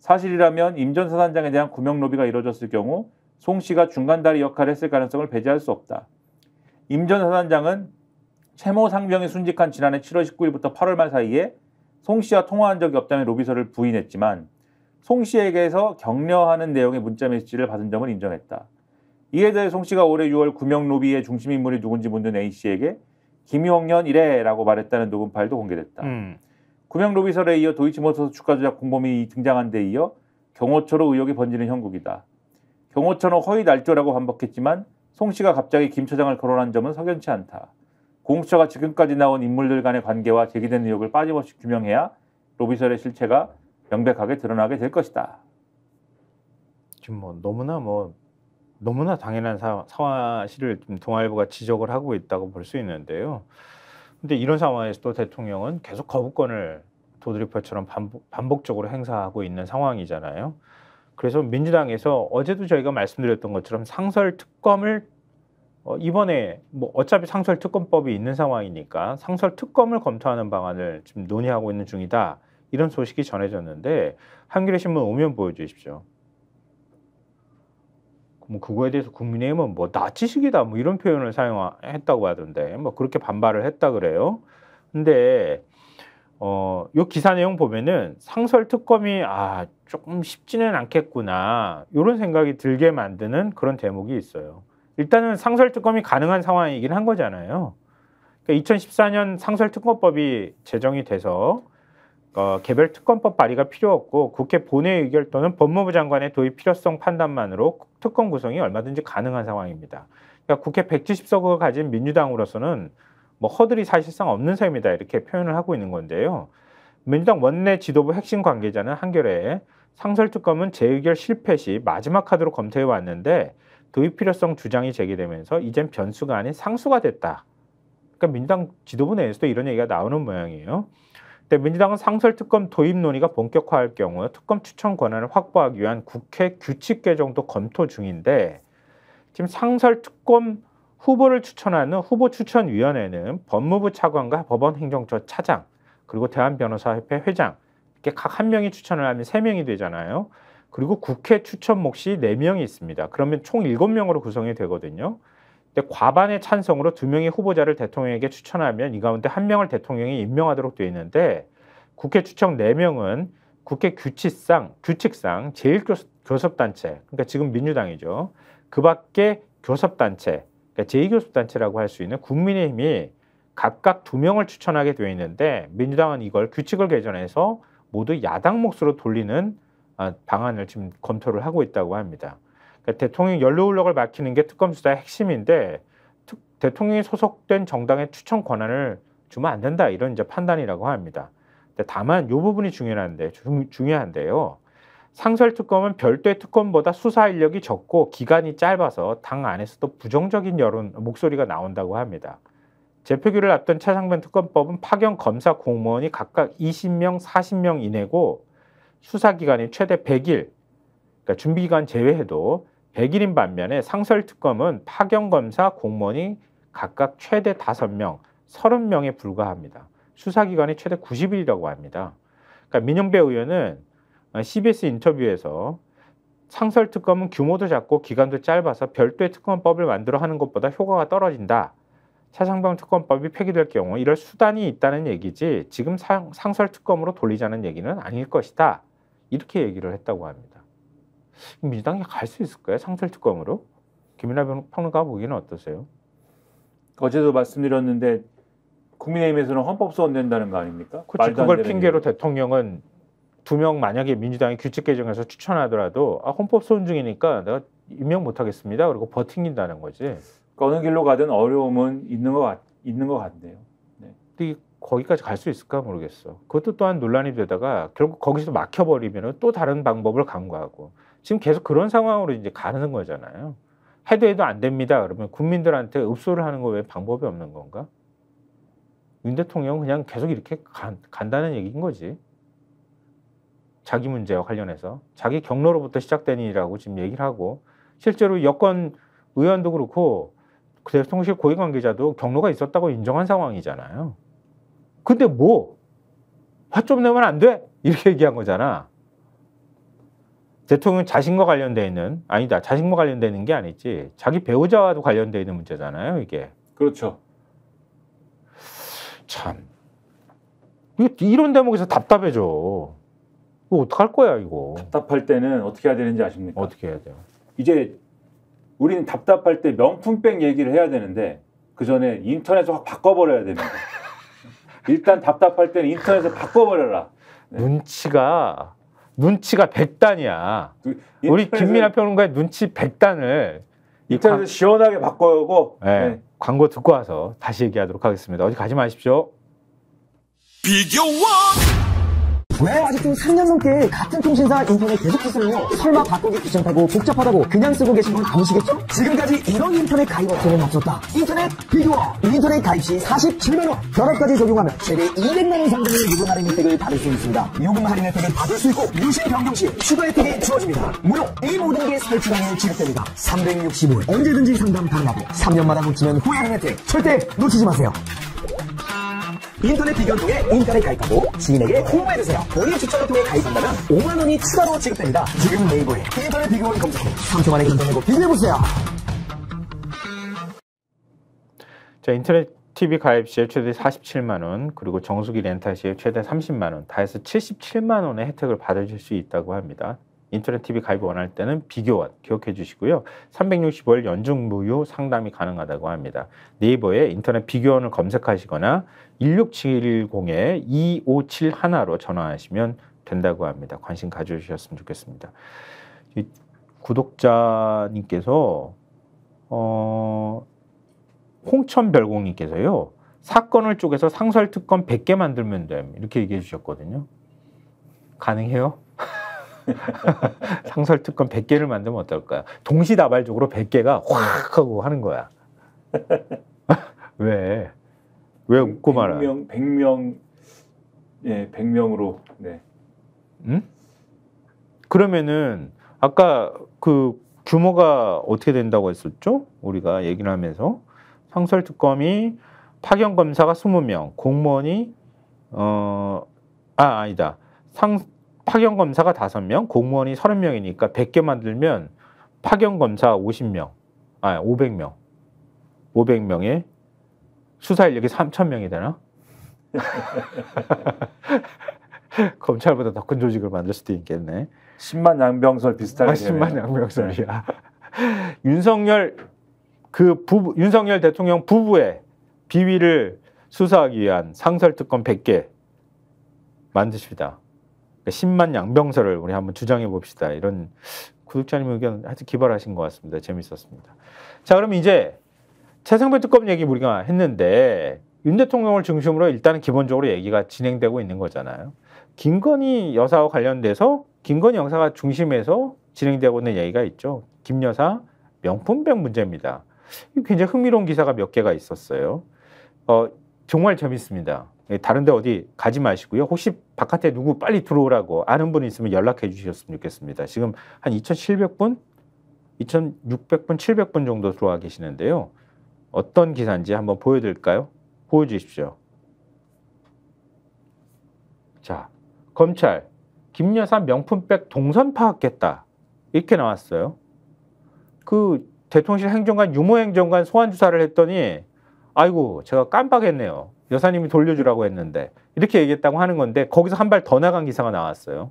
사실이라면 임 전 사단장에 대한 구명 로비가 이뤄졌을 경우 송 씨가 중간다리 역할을 했을 가능성을 배제할 수 없다. 임 전 사단장은 채모 상병이 순직한 지난해 7월 19일부터 8월 말 사이에 송 씨와 통화한 적이 없다며 로비서를 부인했지만 송 씨에게서 격려하는 내용의 문자 메시지를 받은 점을 인정했다. 이에 대해 송 씨가 올해 6월 구명 로비의 중심 인물이 누군지 묻는 A 씨에게 김용년 이래라고 말했다는 녹음 파일도 공개됐다. 음. 구명 로비설에 이어 도이치모터스 주가 조작 공범이 등장한 데 이어 경호처로 의혹이 번지는 형국이다. 경호처는 허위 날조라고 반복했지만 송 씨가 갑자기 김 처장을 거론한 점은 석연치 않다. 공수처가 지금까지 나온 인물들 간의 관계와 제기된 의혹을 빠짐없이 규명해야 로비설의 실체가 명백하게 드러나게 될 것이다. 지금 뭐 너무나 뭐 너무나 당연한 사, 사실을 동아일보가 지적을 하고 있다고 볼 수 있는데요. 근데 이런 상황에서도 대통령은 계속 거부권을 도드리표처럼 반복, 반복적으로 행사하고 있는 상황이잖아요. 그래서 민주당에서 어제도 저희가 말씀드렸던 것처럼 상설 특검을 어, 이번에 뭐 어차피 상설 특검법이 있는 상황이니까 상설 특검을 검토하는 방안을 지금 논의하고 있는 중이다. 이런 소식이 전해졌는데 한겨레 신문 오면 보여 주십시오. 뭐 그거에 대해서 국민의힘은 뭐 나치식이다 뭐 이런 표현을 사용했다고 하던데 뭐 그렇게 반발을 했다 그래요. 근데 어, 요 기사 내용 보면은 상설 특검이 아, 조금 쉽지는 않겠구나. 요런 생각이 들게 만드는 그런 대목이 있어요. 일단은 상설 특검이 가능한 상황이긴 한 거잖아요. 그러니까 2014년 상설 특검법이 제정이 돼서 어, 개별 특검법 발의가 필요 없고 국회 본회의 결 또는 법무부 장관의 도입 필요성 판단만으로 특검 구성이 얼마든지 가능한 상황입니다. 그러니까 국회 170석을 가진 민주당으로서는 뭐 허들이 사실상 없는 셈이다 이렇게 표현을 하고 있는 건데요. 민주당 원내 지도부 핵심 관계자는 한겨레에 상설특검은 재의결 실패 시 마지막 카드로 검토해 왔는데 도입 필요성 주장이 제기되면서 이젠 변수가 아닌 상수가 됐다. 그러니까 민당 주 지도부 내에서도 이런 얘기가 나오는 모양이에요. 근데 민주당은 상설특검 도입 논의가 본격화할 경우 특검 추천 권한을 확보하기 위한 국회 규칙 개정도 검토 중인데 지금 상설특검 후보를 추천하는 후보 추천위원회는 법무부 차관과 법원행정처 차장 그리고 대한변호사협회 회장 이렇게 각 한 명이 추천을 하면 세 명이 되잖아요. 그리고 국회 추천 몫이 네명이 있습니다. 그러면 총 일곱 명으로 구성이 되거든요. 근데 과반의 찬성으로 두 명의 후보자를 대통령에게 추천하면 이 가운데 한 명을 대통령이 임명하도록 되어 있는데 국회 추천 네 명은 국회 규칙상 규칙상 제일 교섭 단체 그러니까 지금 민주당이죠. 그밖에 교섭 단체 그러니까 제2교섭 단체라고 할 수 있는 국민의힘이 각각 두 명을 추천하게 되어 있는데 민주당은 이걸 규칙을 개정해서 모두 야당 몫으로 돌리는 아, 방안을 지금 검토를 하고 있다고 합니다. 그러니까 대통령 연료 울럭을 막히는 게 특검 수사의 핵심인데 특, 대통령이 소속된 정당의 추천 권한을 주면 안 된다 이런 이제 판단이라고 합니다. 다만 이 부분이 중요한데 중, 요한데요 상설 특검은 별도의 특검보다 수사 인력이 적고 기간이 짧아서 당 안에서도 부정적인 여론 목소리가 나온다고 합니다. 재표기를 앞둔 차상변 특검법은 파견 검사 공무원이 각각 20명, 40명 이내고 수사 기간이 최대 100일, 그러니까 준비 기간 제외해도 백일인 반면에 상설특검은 파견검사 공무원이 각각 최대 다섯 명 서른 명에 불과합니다. 수사기간이 최대 90일이라고 합니다. 그러니까 민영배 의원은 어, CBS 인터뷰에서 상설 특검은 규모도 작고 기간도 짧아서 별도의 특검법을 만들어 하는 것보다 효과가 떨어진다. 차상병 특검법이 폐기될 경우 이럴 수단이 있다는 얘기지 지금 상설 특검으로 돌리자는 얘기는 아닐 것이다. 이렇게 얘기를 했다고 합니다. 민주당이 갈 수 있을까요? 상설특검으로? 김이나 평론가 보기는 어떠세요? 어제도 말씀드렸는데 국민의힘에서는 헌법소원 낸다는 거 아닙니까? 그렇 그걸 핑계로 얘기. 대통령은 두 명 만약에 민주당이 규칙 개정해서 추천하더라도 아, 헌법소원 중이니까 내가 임명 못하겠습니다. 그리고 버팅긴다는 거지. 그러니까 어느 길로 가든 어려움은 있는 것, 같, 있는 것 같네요. 네. 거기까지 갈 수 있을까 모르겠어. 그것도 또한 논란이 되다가 결국 거기서 막혀버리면 또 다른 방법을 강구하고 지금 계속 그런 상황으로 이제 가는 거잖아요. 해도 해도 안 됩니다. 그러면 국민들한테 읍소를 하는 거 왜 방법이 없는 건가? 윤 대통령은 그냥 계속 이렇게 간, 간다는 얘기인 거지. 자기 문제와 관련해서 자기 경로로부터 시작된 일이라고 지금 얘기를 하고 실제로 여권 의원도 그렇고 그 대통령실 고위 관계자도 경로가 있었다고 인정한 상황이잖아요. 근데 뭐? 화 좀 내면 안 돼? 이렇게 얘기한 거잖아. 대통령 자신과 관련돼 있는 아니다 자신과 관련돼 있는 게 아니지 자기 배우자와도 관련돼 있는 문제잖아요 이게 그렇죠 참 이런 대목에서 답답해져 이거 어떡할 거야 이거 답답할 때는 어떻게 해야 되는지 아십니까 어떻게 해야 돼요 이제 우리는 답답할 때 명품백 얘기를 해야 되는데 그 전에 인터넷을 확 바꿔버려야 됩니다 일단 답답할 때는 인터넷을 바꿔버려라 네. 눈치가 눈치가 백단이야 그 우리 김민아 평론가의 눈치 백단을 인터넷 광... 시원하게 바꿔오고 네, 예, 네. 광고 듣고 와서 다시 얘기하도록 하겠습니다. 어디 가지 마십시오. 비교원! 왜 아직도 3년 넘게 같은 통신사 인터넷 계속 쓰세요? 설마 바꾸기 귀찮다고 복잡하다고 그냥 쓰고 계신 분 아니시겠죠? 지금까지 이런 인터넷 가입 업체는 없었다. 인터넷 비교와 인터넷 가입 시 47만원, 결합까지 적용하면 최대 200만원 상당의 요금 할인 혜택을 받을 수 있습니다. 요금 할인 혜택을 받을 수 있고 유신 변경 시 추가 혜택이 주어집니다. 무료 이 모든 게 설치당일 지급됩니다. 365일 언제든지 상담 가능하고 3년마다 놓치면 후회하는 혜택 절대 놓치지 마세요. 인터넷 비교 통해 인터넷 가입하고 지인에게 홍보해주세요. 본인 추천을 통해 가입한다면 5만원이 추가로 지급됩니다. 지금 네이버에 인터넷 비교를 검색해 3초 만에 인터넷으 비교해보세요. 자, 인터넷 TV 가입 시에 최대 47만 원, 그리고 정수기 렌탈 시에 최대 30만 원, 다 해서 77만 원의 혜택을 받으실 수 있다고 합니다. 인터넷 TV 가입 원할 때는 비교원 기억해 주시고요. 365일 연중 무휴 상담이 가능하다고 합니다. 네이버에 인터넷 비교원을 검색하시거나 16710-2571로 전화하시면 된다고 합니다. 관심 가져주셨으면 좋겠습니다. 구독자님께서 어, 홍천별공님께서요. 사건을 쪼개서 상설특검 100개 만들면 됨. 이렇게 얘기해 주셨거든요. 가능해요? 상설 특검 100개를 만들면 어떨까요? 동시다발적으로 100개가 확 하고 하는 거야. 왜? 왜 웃고 말아? 100명, 100명, 예, 100명으로, 네. 음? 그러면은, 아까 그 규모가 어떻게 된다고 했었죠? 우리가 얘기를 하면서. 상설 특검이 파견 검사가 20명, 공무원이, 어, 아, 아니다. 상, 파견 검사가 5명 공무원이 3 0 명이니까 1 0 0개 만들면 파견 검사 5 0명 아, 5 0 0명5 0 0 명에 수사 인력이 0 0 명이 되나? 검찰보다 더 큰 조직을 만들 수도 있겠네. 10만 양병설 비슷하게. 아, 10만 양병설이야. 네. 윤석열 그 부부, 윤석열 대통령 부부의 비위를 수사하기 위한 상설 특검 100개 만드십니다. 그러니까 10만 양병설을 우리 한번 주장해 봅시다. 이런 구독자님 의견 아주 기발하신 것 같습니다. 재밌었습니다. 자, 그럼 이제 최상배 특검 얘기 우리가 했는데 윤 대통령을 중심으로 일단은 기본적으로 얘기가 진행되고 있는 거잖아요. 김건희 여사와 관련돼서 김건희 영사가 중심에서 진행되고 있는 얘기가 있죠. 김 여사 명품백 문제입니다. 굉장히 흥미로운 기사가 몇 개가 있었어요. 어, 정말 재밌습니다. 예, 다른데 어디 가지 마시고요. 혹시 바깥에 누구 빨리 들어오라고 아는 분 있으면 연락해 주셨으면 좋겠습니다. 지금 한 2,700분, 2,600분, 700분 정도 들어와 계시는데요. 어떤 기사인지 한번 보여드릴까요? 보여주십시오. 자, 검찰 김여사 명품백 동선 파악했다 이렇게 나왔어요. 그 대통령실 행정관 유모 행정관 소환 조사를 했더니 아이고 제가 깜빡했네요. 여사님이 돌려주라고 했는데 이렇게 얘기했다고 하는 건데 거기서 한 발 더 나간 기사가 나왔어요.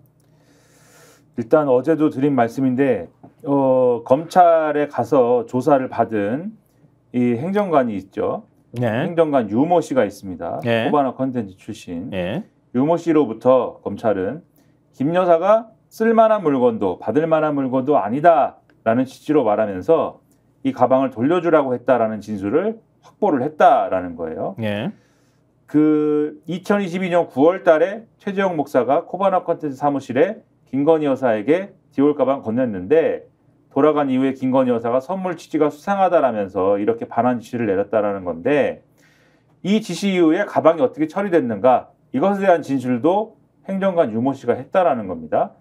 일단 어제도 드린 말씀인데 어, 검찰에 가서 조사를 받은 이 행정관이 있죠. 네. 행정관 유모 씨가 있습니다. 네. 코바나 컨텐츠 출신 네. 유모 씨로부터 검찰은 김 여사가 쓸만한 물건도 받을 만한 물건도 아니다라는 취지로 말하면서 이 가방을 돌려주라고 했다라는 진술을 확보를 했다라는 거예요. 예. 그 2022년 9월 달에 최재형 목사가 코바나 컨텐츠 사무실에 김건희 여사에게 디올 가방 건넸는데 돌아간 이후에 김건희 여사가 선물 취지가 수상하다라면서 이렇게 반환 지시를 내렸다라는 건데 이 지시 이후에 가방이 어떻게 처리됐는가 이것에 대한 진술도 행정관 유모 씨가 했다라는 겁니다.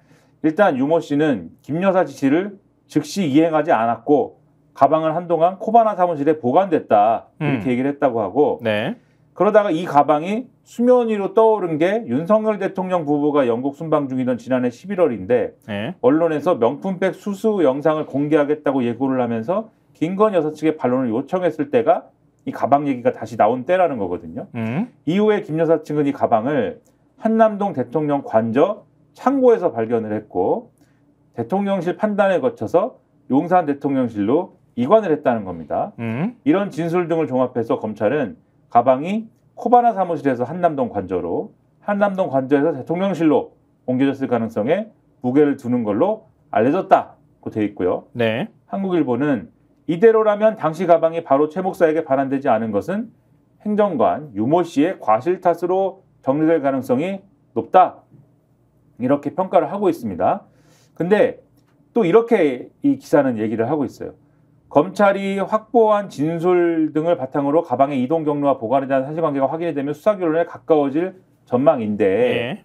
일단 유모 씨는 김 여사 지시를 즉시 이행하지 않았고 가방은 한동안 코바나 사무실에 보관됐다 이렇게 음. 얘기를 했다고 하고 네. 그러다가 이 가방이 수면 위로 떠오른 게 윤석열 대통령 부부가 영국 순방 중이던 지난해 11월인데 에? 언론에서 명품백 수수 영상을 공개하겠다고 예고를 하면서 김건 여사 측의 반론을 요청했을 때가 이 가방 얘기가 다시 나온 때라는 거거든요. 음? 이후에 김 여사 측은 이 가방을 한남동 대통령 관저 창고에서 발견을 했고 대통령실 판단에 거쳐서 용산 대통령실로 이관을 했다는 겁니다. 음? 이런 진술 등을 종합해서 검찰은 가방이 코바나 사무실에서 한남동 관저로 한남동 관저에서 대통령실로 옮겨졌을 가능성에 무게를 두는 걸로 알려졌다고 돼 있고요. 네. 한국일보는 이대로라면 당시 가방이 바로 최 목사에게 반환되지 않은 것은 행정관 유모 씨의 과실 탓으로 정리될 가능성이 높다. 이렇게 평가를 하고 있습니다. 근데 또 이렇게 이 기사는 얘기를 하고 있어요. 검찰이 확보한 진술 등을 바탕으로 가방의 이동 경로와 보관에 대한 사실관계가 확인이 되면 수사 결론에 가까워질 전망인데 예.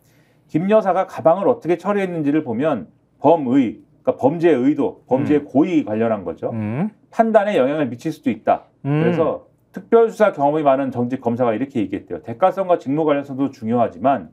김 여사가 가방을 어떻게 처리했는지를 보면 범의, 그러니까 범죄 의도, 의 범죄 음. 고의 관련한 거죠. 음. 판단에 영향을 미칠 수도 있다. 음. 그래서 특별수사 경험이 많은 정직 검사가 이렇게 얘기했대요. 대가성과 직무 관련성도 중요하지만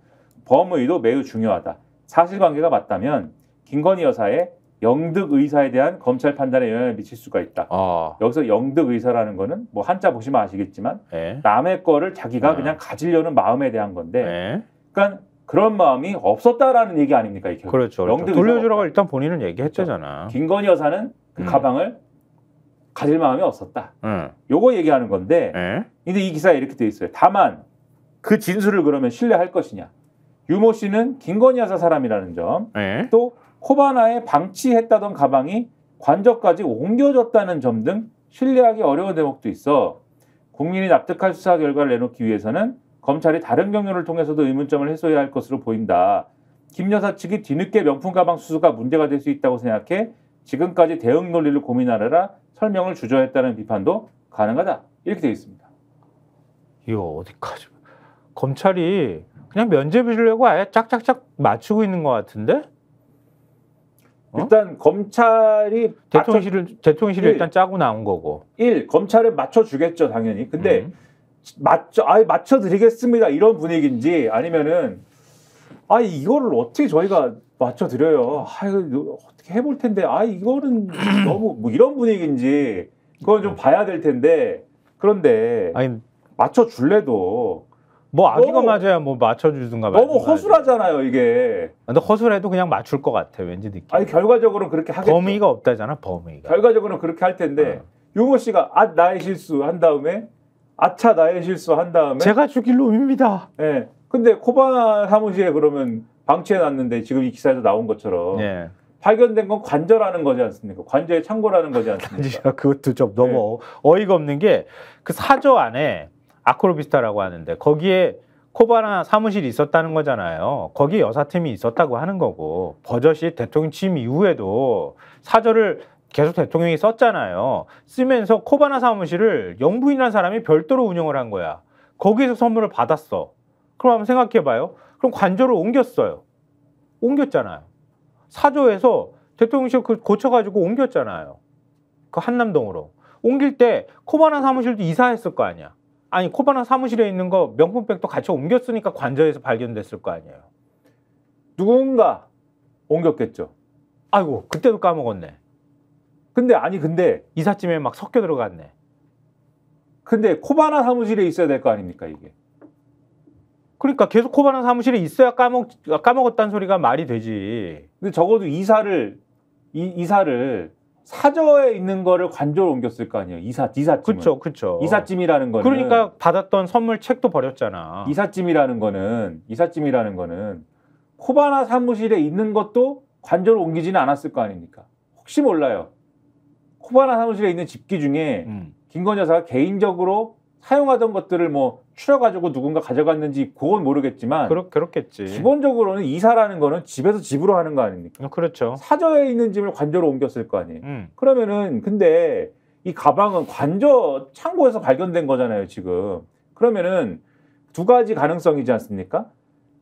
범의도 매우 중요하다. 사실관계가 맞다면 김건희 여사의 영득 의사에 대한 검찰 판단에 영향을 미칠 수가 있다. 어. 여기서 영득 의사라는 거는 뭐 한자 보시면 아시겠지만 에? 예. 남의 거를 자기가 에? 아. 그냥 가지려는 마음에 대한 건데, 에? 예. 그러니까 그런 마음이 없었다라는 얘기 아닙니까 이게? 그렇죠. 그렇죠. 영득 돌려주라고 일단 본인은 얘기했잖아. 죠 그렇죠. 김건희 여사는 그 음. 가방을 가질 마음이 없었다. 음. 요거 얘기하는 건데, 에? 예. 근데 이 기사에 이렇게 돼 있어요. 다만 그 진술을 그러면 신뢰할 것이냐? 유모 씨는 김건희 여사 사람이라는 점, 에? 또 코바나에 방치했다던 가방이 관저까지 옮겨졌다는 점 등 신뢰하기 어려운 대목도 있어 국민이 납득할 수사 결과를 내놓기 위해서는 검찰이 다른 경로를 통해서도 의문점을 해소해야 할 것으로 보인다. 김 여사 측이 뒤늦게 명품 가방 수수가 문제가 될 수 있다고 생각해 지금까지 대응 논리를 고민하느라 설명을 주저했다는 비판도 가능하다. 이렇게 되어 있습니다. 이거 어디까지 검찰이 그냥 면죄부 실려고 아예 짝짝짝 맞추고 있는 것 같은데? 어? 일단 검찰이 대통령실을 맞춰... 대통령실을 일단 짜고 나온 거고. 일 검찰에 맞춰 주겠죠 당연히. 근데 음. 맞춰 아예 맞춰 드리겠습니다 이런 분위기인지 아니면은 아 이거를 어떻게 저희가 맞춰 드려요. 아 이거 어떻게 해볼 텐데 아 이거는 너무 뭐 이런 분위기인지 그건 좀 음. 봐야 될 텐데 그런데 아니, 맞춰 줄래도 뭐 아기가 맞아야 뭐 맞춰주든가 너무 허술하잖아요 이게. 근데 허술해도 그냥 맞출 것 같아 왠지 느낌. 아니 결과적으로 그렇게 하겠죠. 범위가 없다잖아 범위가. 결과적으로는 그렇게 할 텐데 어. 용호 씨가 아 나의 실수 한 다음에 아차 나의 실수 한 다음에 제가 죽일 놈입니다. 예. 네. 근데 코바 사무실에 그러면 방치해 놨는데 지금 이 기사에서 나온 것처럼 예. 발견된 건 관절하는 거지 않습니까? 관절의 창고라는 거지 않습니까? 그것도 좀 너무 네. 어이가 없는 게 그 사저 안에 아크로비스타라고 하는데 거기에 코바나 사무실이 있었다는 거잖아요. 거기 여사팀이 있었다고 하는 거고 버젓이 대통령 취임 이후에도 사절을 계속 대통령이 썼잖아요. 쓰면서 코바나 사무실을 영부인이라는 사람이 별도로 운영을 한 거야. 거기에서 선물을 받았어. 그럼 한번 생각해봐요. 그럼 관저를 옮겼어요. 옮겼잖아요. 사조에서 대통령실 그 고쳐가지고 옮겼잖아요. 그 한남동으로. 옮길 때 코바나 사무실도 이사했을 거 아니야. 아니 코바나 사무실에 있는 거 명품백도 같이 옮겼으니까 관저에서 발견됐을 거 아니에요. 누군가 옮겼겠죠. 아이고 그때도 까먹었네. 근데 아니 근데 이삿짐에 막 섞여 들어갔네. 근데 코바나 사무실에 있어야 될 거 아닙니까 이게. 그러니까 계속 코바나 사무실에 있어야 까먹 까먹었다는 소리가 말이 되지. 근데 적어도 이사를 이, 이사를 사저에 있는 거를 관저로 옮겼을 거 아니에요. 이사 이삿짐. 그렇죠. 그렇죠. 이삿짐이라는 거는 그러니까 받았던 선물 책도 버렸잖아. 이삿짐이라는 거는 이삿짐이라는 거는 코바나 사무실에 있는 것도 관저로 옮기지는 않았을 거 아닙니까? 혹시 몰라요. 코바나 사무실에 있는 집기 중에 음. 김건 여사가 개인적으로 사용하던 것들을 뭐 추려가지고 누군가 가져갔는지 그건 모르겠지만 그렇, 그렇겠지. 기본적으로는 이사라는 거는 집에서 집으로 하는 거 아닙니까? 어, 그렇죠. 사저에 있는 짐을 관저로 옮겼을 거 아니에요. 음. 그러면은 근데 이 가방은 관저 창고에서 발견된 거잖아요, 지금. 그러면은 두 가지 가능성이지 않습니까?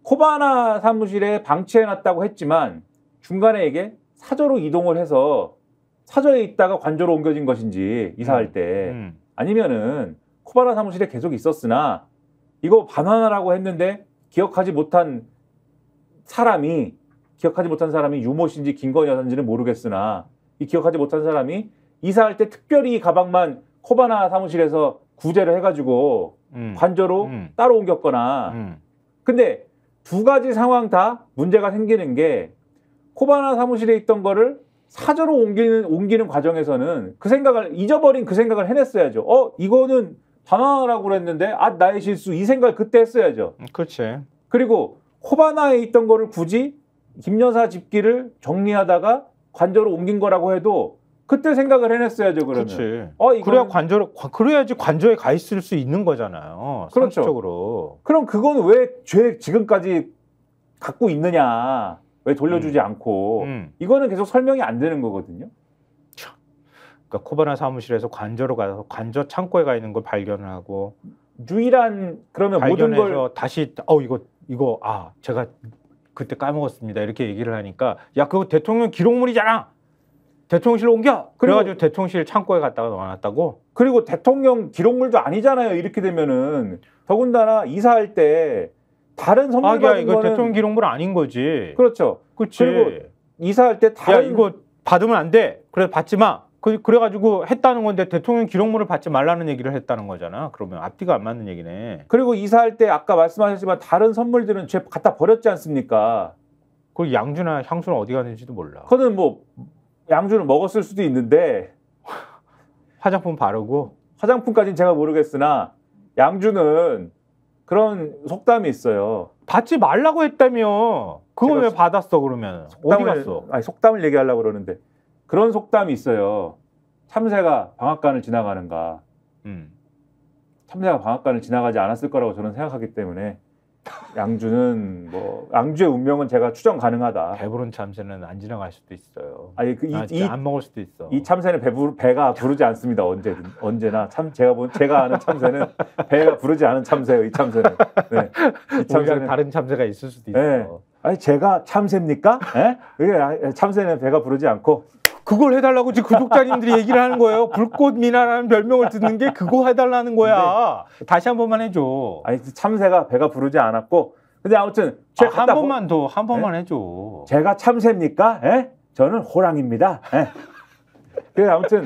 코바나 사무실에 방치해 놨다고 했지만 중간에 이게 사저로 이동을 해서 사저에 있다가 관저로 옮겨진 것인지 이사할 음. 때 음. 아니면은 코바나 사무실에 계속 있었으나 이거 반환하라고 했는데 기억하지 못한 사람이 기억하지 못한 사람이 유모 신지김건 여사인지는 모르겠으나 이 기억하지 못한 사람이 이사할 때 특별히 이 가방만 코바나 사무실에서 구제를 해가지고 음, 관저로 음. 따로 옮겼거나 음. 근데 두 가지 상황 다 문제가 생기는 게 코바나 사무실에 있던 거를 사저로 옮기는 옮기는 과정에서는 그 생각을 잊어버린 그 생각을 해냈어야죠. 어 이거는 방황하라고 그랬는데 아 나의 실수 이 생각 을 그때 했어야죠. 음, 그렇지. 그리고 코바나에 있던 거를 굳이 김여사 집기를 정리하다가 관절을 옮긴 거라고 해도 그때 생각을 해냈어야죠 그러면. 그치. 어, 이건... 그래야 관절로 그래야지 관절에가 있을 수 있는 거잖아요. 그렇죠. 상식적으로. 그럼 그건 왜 죄 지금까지 갖고 있느냐? 왜 돌려주지 음. 않고 음. 이거는 계속 설명이 안 되는 거거든요. 그러니까 코바나 사무실에서 관저로 가서 관저 창고에 가 있는 걸 발견하고 유일한 그러면 모든 걸 다시 어 이거 이거 아 제가 그때 까먹었습니다 이렇게 얘기를 하니까 야 그거 대통령 기록물이잖아 대통령실 옮겨 그래가지고 대통령실 창고에 갔다가 넣어놨다고 그리고 대통령 기록물도 아니잖아요 이렇게 되면은 더군다나 이사할 때 다른 선물 아, 받은 야, 이거 거는... 대통령 기록물 아닌 거지 그렇죠 그치. 그리고 이사할 때 다른 야, 이거 받으면 안 돼 그래서 받지 마 그, 그래가지고 했다는 건데 대통령 기록물을 받지 말라는 얘기를 했다는 거잖아. 그러면 앞뒤가 안 맞는 얘기네. 그리고 이사할 때 아까 말씀하셨지만 다른 선물들은 죄 갖다 버렸지 않습니까? 그 양주나 향수는 어디 갔는지도 몰라. 그거는 뭐 양주를 먹었을 수도 있는데 화장품 바르고 화장품까지는 제가 모르겠으나 양주는 그런 속담이 있어요. 받지 말라고 했다며. 그걸 왜 받았어 그러면? 속담을, 어디 갔어? 아니 속담을 얘기하려고 그러는데. 그런 속담이 있어요. 참새가 방앗간을 지나가는가. 음. 참새가 방앗간을 지나가지 않았을 거라고 저는 생각하기 때문에 양주는 뭐 양주의 운명은 제가 추정 가능하다. 배부른 참새는 안 지나갈 수도 있어요. 아니 그이안 아, 먹을 수도 있어. 이 참새는 배부, 배가 부르지 않습니다. 언제 언제나 참 제가 본 제가 아는 참새는 배가 부르지 않은 참새예요. 이 참새는. 네. 이 참새는 다른 참새가 있을 수도 네. 있어. 네. 아니 제가 참새입니까? 예? 예? 참새는 배가 부르지 않고 그걸 해달라고 지금 구독자님들이 얘기를 하는 거예요. 불꽃 미나라는 별명을 듣는 게 그거 해달라는 거야. 다시 한 번만 해줘. 아니 참새가 배가 부르지 않았고 근데 아무튼 제가 아, 한 번만 보... 더한 번만 에? 예? 해줘. 제가 참새입니까? 에? 예? 저는 호랑입니다. 에? 예? 그래서 아무튼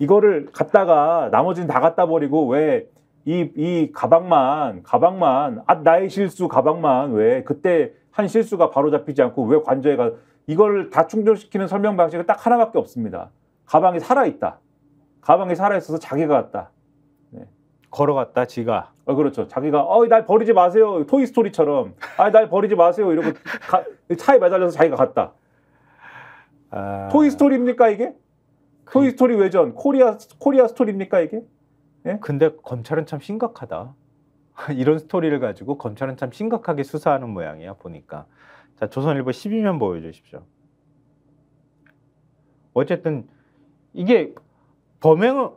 이거를 갖다가 나머지는 다 갖다 버리고 왜 이 이 가방만 가방만 아 나의 실수 가방만 왜 그때 한 실수가 바로 잡히지 않고 왜 관저에 가 이걸 다 충족시키는 설명 방식은 딱 하나밖에 없습니다. 가방이 살아있다. 가방이 살아있어서 자기가 왔다. 네. 걸어갔다, 지가. 어, 그렇죠. 자기가, 어, 날 버리지 마세요. 토이스토리처럼. 아, 날 버리지 마세요. 이러고 가, 차에 매달려서 자기가 갔다. 아... 토이스토리입니까, 이게? 그... 토이스토리 외전, 코리아, 코리아 스토리입니까, 이게? 예? 근데 검찰은 참 심각하다. 이런 스토리를 가지고 검찰은 참 심각하게 수사하는 모양이야, 보니까. 자, 조선일보 12면 보여주십시오. 어쨌든 이게 범행을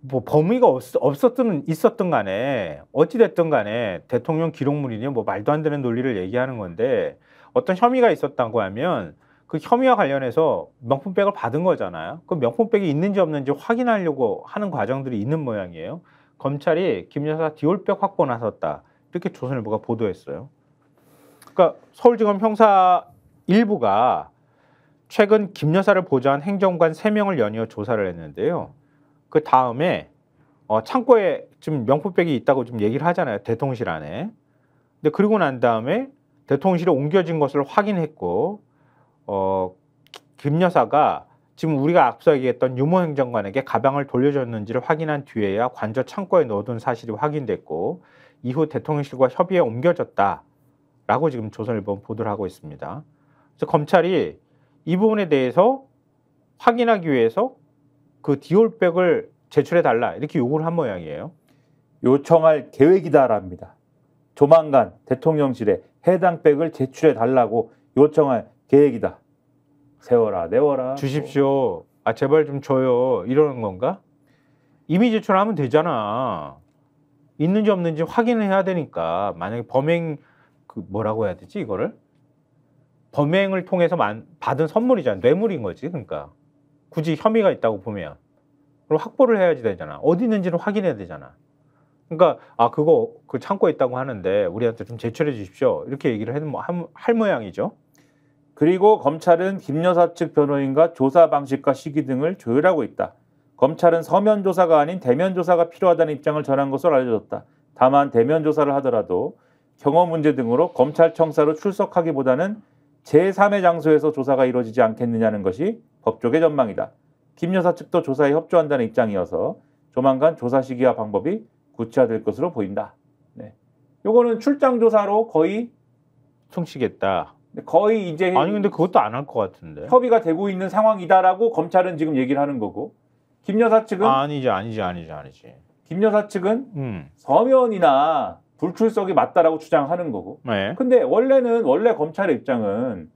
뭐 범위가 없, 없었든 있었든 간에 어찌 됐든 간에 대통령 기록물이니 뭐 말도 안 되는 논리를 얘기하는 건데 어떤 혐의가 있었다고 하면 그 혐의와 관련해서 명품백을 받은 거잖아요. 그 명품백이 있는지 없는지 확인하려고 하는 과정들이 있는 모양이에요. 검찰이 김 여사 디올백 확보 나섰다. 이렇게 조선일보가 보도했어요. 그러니까 서울지검 형사 일부가 최근 김 여사를 보좌한 행정관 3명을 연이어 조사를 했는데요. 그 다음에 어, 창고에 지금 명품백이 있다고 지금 얘기를 하잖아요. 대통령실 안에. 근데 그리고 난 다음에 대통령실에 옮겨진 것을 확인했고 어, 김 여사가 지금 우리가 앞서 얘기했던 유모 행정관에게 가방을 돌려줬는지를 확인한 뒤에야 관저 창고에 넣어둔 사실이 확인됐고 이후 대통령실과 협의에 옮겨졌다. 라고 지금 조선일보 보도를 하고 있습니다. 그래서 검찰이 이 부분에 대해서 확인하기 위해서 그 디올백을 제출해 달라 이렇게 요구를 한 모양이에요. 요청할 계획이다랍니다. 조만간 대통령실에 해당 백을 제출해 달라고 요청할 계획이다. 세워라, 내워라. 주십시오. 아 제발 좀 줘요. 이러는 건가? 이미 제출하면 되잖아. 있는지 없는지 확인을 해야 되니까 만약에 범행 그 뭐라고 해야 되지 이거를 범행을 통해서 만, 받은 선물이잖아 뇌물인 거지 그러니까 굳이 혐의가 있다고 보면 그럼 확보를 해야지 되잖아 어디 있는지는 확인해야 되잖아 그러니까 아 그거 그 창고에 있다고 하는데 우리한테 좀 제출해 주십시오 이렇게 얘기를 해는 뭐 할 모양이죠. 그리고 검찰은 김 여사 측 변호인과 조사 방식과 시기 등을 조율하고 있다. 검찰은 서면 조사가 아닌 대면 조사가 필요하다는 입장을 전한 것으로 알려졌다. 다만 대면 조사를 하더라도 경험 문제 등으로 검찰청사로 출석하기보다는 제3의 장소에서 조사가 이루어지지 않겠느냐는 것이 법조계 전망이다. 김 여사 측도 조사에 협조한다는 입장이어서 조만간 조사 시기와 방법이 구체화될 것으로 보인다. 네. 요거는 출장 조사로 거의 승치겠다. 네, 거의 이제 아니 근데 그것도 안 할 것 같은데 협의가 되고 있는 상황이다라고 검찰은 지금 얘기를 하는 거고 김 여사 측은 아, 니지 아니지 아니지 아니지 김 여사 측은 음. 서면이나 불출석이 맞다라고 주장하는 거고. 네. 근데 원래는 원래 검찰의 입장은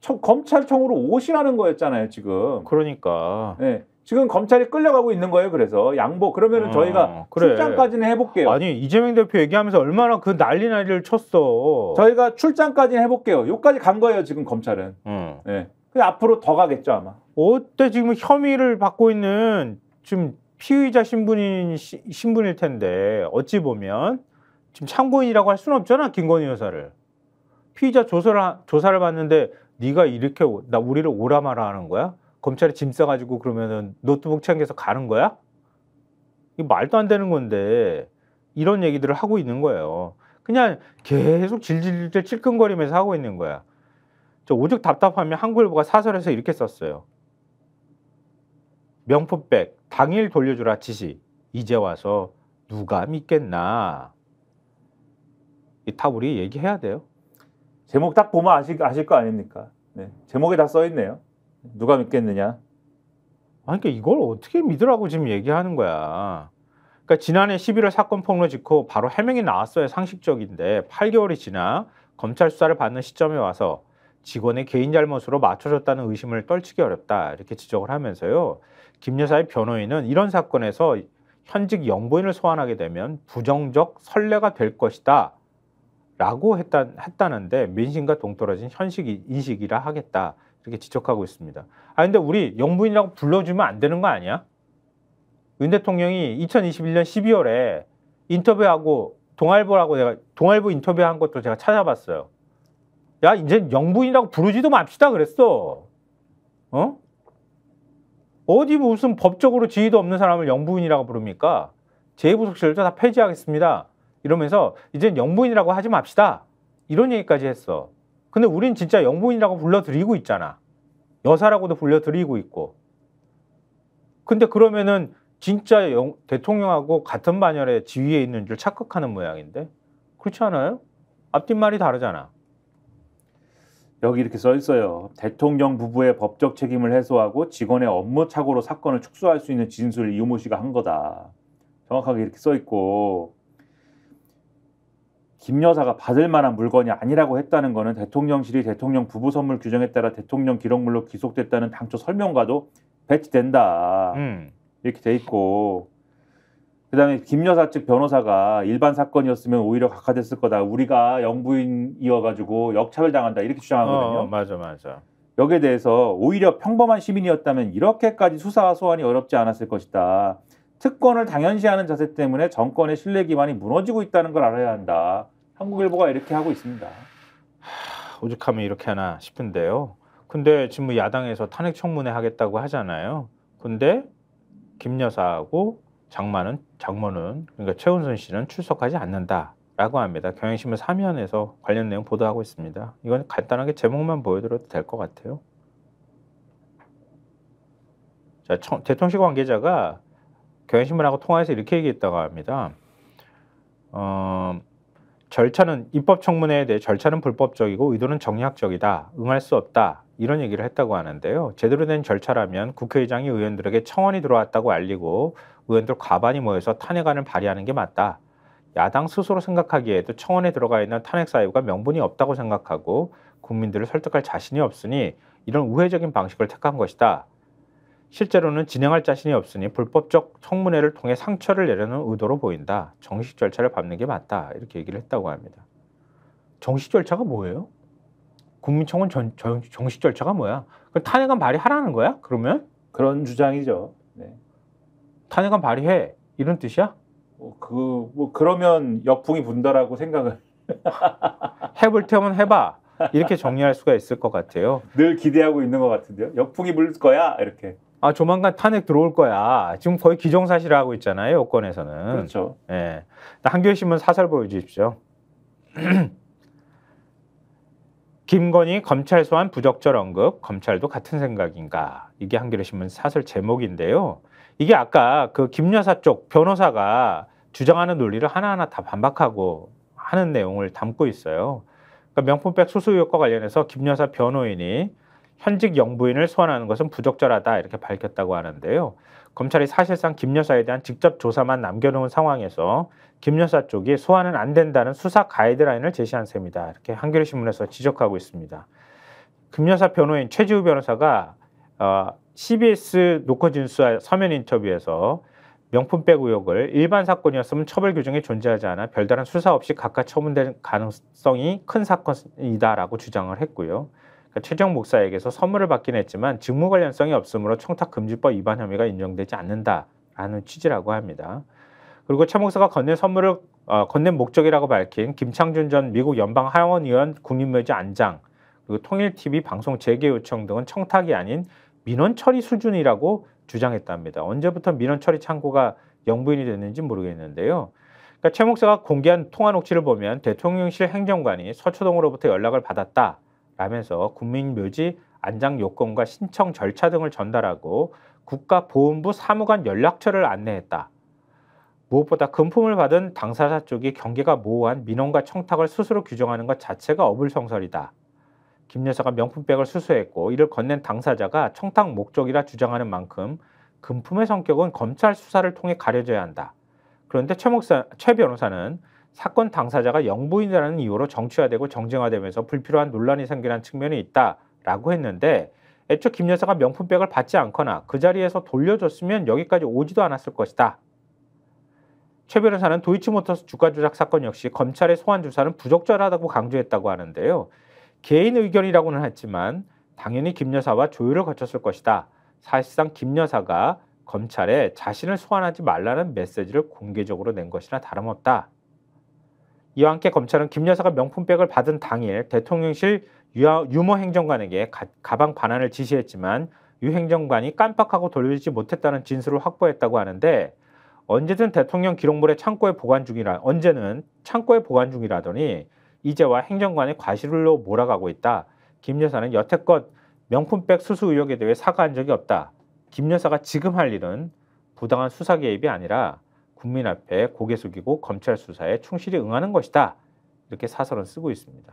처, 검찰청으로 오시라는 거였잖아요, 지금. 그러니까. 네. 지금 검찰이 끌려가고 있는 거예요. 그래서 양보. 그러면은 어, 저희가 그래. 출장까지는 해볼게요. 아니 이재명 대표 얘기하면서 얼마나 그 난리 난리를 쳤어. 저희가 출장까지는 해볼게요. 여기까지 간 거예요. 지금 검찰은. 음. 네. 근 앞으로 더 가겠죠 아마. 어때 지금 혐의를 받고 있는 지금 피의자 신분인 시, 신분일 텐데 어찌 보면 지금 참고인이라고 할 수는 없잖아 김건희 여사를 피의자 조사를 조사를 받는데 네가 이렇게 나 우리를 오라마라 하는 거야? 검찰에 짐 싸가지고 그러면은 노트북 챙겨서 가는 거야? 이 말도 안 되는 건데 이런 얘기들을 하고 있는 거예요. 그냥 계속 질질질 찔끈거리면서 하고 있는 거야. 저 오죽 답답하면 한글보가 사설에서 이렇게 썼어요. 명품백 당일 돌려주라 지시 이제 와서 누가 믿겠나 이탑 우리 얘기해야 돼요. 제목 딱 보면 아실, 아실 거 아닙니까? 네. 제목에 다 써 있네요. 누가 믿겠느냐? 아니, 그러니까 이걸 어떻게 믿으라고 지금 얘기하는 거야. 그러니까 지난해 11월 사건 폭로 직후 바로 해명이 나왔어야 상식적인데 8개월이 지나 검찰 수사를 받는 시점에 와서 직원의 개인 잘못으로 맞춰줬다는 의심을 떨치기 어렵다 이렇게 지적을 하면서요. 김 여사의 변호인은 이런 사건에서 현직 영부인을 소환하게 되면 부정적 선례가 될 것이다 라고 했다, 했다는데 민심과 동떨어진 현식 인식이라 하겠다. 이렇게 지적하고 있습니다. 아, 근데 우리 영부인이라고 불러주면 안 되는 거 아니야? 윤 대통령이 2021년 12월에 인터뷰하고 동아일보라고 내가 동아일보 인터뷰한 것도 제가 찾아봤어요. 야, 이제 영부인이라고 부르지도 맙시다 그랬어. 어? 어디 무슨 법적으로 지위도 없는 사람을 영부인이라고 부릅니까? 제보속실도 다 폐지하겠습니다. 이러면서 이젠 영부인이라고 하지 맙시다. 이런 얘기까지 했어. 근데 우린 진짜 영부인이라고 불러드리고 있잖아. 여사라고도 불러드리고 있고. 근데 그러면은 진짜 영, 대통령하고 같은 반열의 지위에 있는 줄 착각하는 모양인데? 그렇지 않아요? 앞뒷말이 다르잖아. 여기 이렇게 써 있어요. 대통령 부부의 법적 책임을 해소하고 직원의 업무 착오로 사건을 축소할 수 있는 진술을 이모 씨가 한 거다. 정확하게 이렇게 써 있고 김 여사가 받을 만한 물건이 아니라고 했다는 것은 대통령실이 대통령 부부 선물 규정에 따라 대통령 기록물로 기속됐다는 당초 설명과도 배치된다 음. 이렇게 돼 있고 그다음에 김 여사 측 변호사가 일반 사건이었으면 오히려 각하됐을 거다 우리가 영부인이어가지고 역차별 당한다 이렇게 주장하거든요. 어, 맞아 맞아. 여기에 대해서 오히려 평범한 시민이었다면 이렇게까지 수사 소환이 어렵지 않았을 것이다. 특권을 당연시하는 자세 때문에 정권의 신뢰 기반이 무너지고 있다는 걸 알아야 한다. 한국일보가 이렇게 하고 있습니다. 하, 오죽하면 이렇게 하나 싶은데요. 근데 지금 뭐 야당에서 탄핵 청문회 하겠다고 하잖아요. 근데 김 여사하고 장만은 장모는 그러니까 최은순 씨는 출석하지 않는다라고 합니다. 경향신문 3면에서 관련 내용 보도하고 있습니다. 이건 간단하게 제목만 보여드려도 될 것 같아요. 자, 대통령실 관계자가 경향신문하고 통화해서 이렇게 얘기했다고 합니다. 어, 절차는 입법 청문회에 대해 절차는 불법적이고 의도는 정략적이다. 응할 수 없다. 이런 얘기를 했다고 하는데요. 제대로 된 절차라면 국회의장이 의원들에게 청원이 들어왔다고 알리고 의원들 과반이 모여서 탄핵안을 발의하는 게 맞다. 야당 스스로 생각하기에도 청원에 들어가 있는 탄핵 사유가 명분이 없다고 생각하고 국민들을 설득할 자신이 없으니 이런 우회적인 방식을 택한 것이다. 실제로는 진행할 자신이 없으니 불법적 청문회를 통해 상처를 내려는 의도로 보인다. 정식 절차를 밟는 게 맞다. 이렇게 얘기를 했다고 합니다. 정식 절차가 뭐예요? 국민청원 전, 전, 정식 절차가 뭐야? 그럼 탄핵안 발의하라는 거야? 그러면? 그런 주장이죠. 네. 탄핵안 발의해. 이런 뜻이야? 뭐, 그, 뭐, 그러면 역풍이 분다라고 생각을. 해볼 테면 해봐. 이렇게 정리할 수가 있을 것 같아요. 늘 기대하고 있는 것 같은데요. 역풍이 불 거야? 이렇게. 아 조만간 탄핵 들어올 거야. 지금 거의 기정사실화하고 있잖아요. 여권에서는. 그렇죠. 예. 한겨레신문 사설 보여주십시오. 김건희 검찰 소환 부적절 언급 검찰도 같은 생각인가 이게 한겨레신문 사설 제목인데요. 이게 아까 그 김 여사 쪽 변호사가 주장하는 논리를 하나하나 다 반박하고 하는 내용을 담고 있어요. 그러니까 명품백 수수 의혹과 관련해서 김 여사 변호인이 현직 영부인을 소환하는 것은 부적절하다 이렇게 밝혔다고 하는데요. 검찰이 사실상 김 여사에 대한 직접 조사만 남겨놓은 상황에서 김 여사 쪽이 소환은 안 된다는 수사 가이드라인을 제시한 셈이다 이렇게 한겨레 신문에서 지적하고 있습니다. 김 여사 변호인 최지우 변호사가 어, CBS 녹화 진술사 서면 인터뷰에서 명품백 의혹을 일반 사건이었으면 처벌 규정이 존재하지 않아 별다른 수사 없이 각각 처분될 가능성이 큰 사건이다라고 주장을 했고요. 그러니까 최정 목사에게서 선물을 받긴 했지만 직무 관련성이 없으므로 청탁금지법 위반 혐의가 인정되지 않는다라는 취지라고 합니다. 그리고 최 목사가 건넨 선물을 어, 건넨 목적이라고 밝힌 김창준 전 미국 연방 하원 의원 국립묘지 안장 그리고 통일 TV 방송 재개 요청 등은 청탁이 아닌 민원 처리 수준이라고 주장했답니다. 언제부터 민원 처리 창구가 영부인이 됐는지 모르겠는데요. 그러니까 최 목사가 공개한 통화 녹취를 보면 대통령실 행정관이 서초동으로부터 연락을 받았다. 라면서 국민묘지 안장 요건과 신청 절차 등을 전달하고 국가보훈부 사무관 연락처를 안내했다. 무엇보다 금품을 받은 당사자 쪽이 경계가 모호한 민원과 청탁을 스스로 규정하는 것 자체가 어불성설이다. 김 여사가 명품백을 수수했고 이를 건넨 당사자가 청탁 목적이라 주장하는 만큼 금품의 성격은 검찰 수사를 통해 가려져야 한다. 그런데 최, 목사, 최 변호사는 사건 당사자가 영부인이라는 이유로 정치화되고 정쟁화되면서 불필요한 논란이 생기는 측면이 있다라고 했는데 애초 김 여사가 명품백을 받지 않거나 그 자리에서 돌려줬으면 여기까지 오지도 않았을 것이다. 최 변호사는 도이치모터스 주가 조작 사건 역시 검찰의 소환 조사는 부적절하다고 강조했다고 하는데요. 개인 의견이라고는 했지만 당연히 김 여사와 조율을 거쳤을 것이다. 사실상 김 여사가 검찰에 자신을 소환하지 말라는 메시지를 공개적으로 낸 것이나 다름없다. 이와 함께 검찰은 김 여사가 명품백을 받은 당일 대통령실 유모 행정관에게 가, 방 반환을 지시했지만 유 행정관이 깜빡하고 돌리지 못했다는 진술을 확보했다고 하는데 언제든 대통령 기록물의 창고에 보관 중이라 언제는 창고에 보관 중이라더니 이제와 행정관의 과실로 몰아가고 있다. 김 여사는 여태껏 명품백 수수 의혹에 대해 사과한 적이 없다. 김 여사가 지금 할 일은 부당한 수사 개입이 아니라 국민 앞에 고개 숙이고 검찰 수사에 충실히 응하는 것이다. 이렇게 사설은 쓰고 있습니다.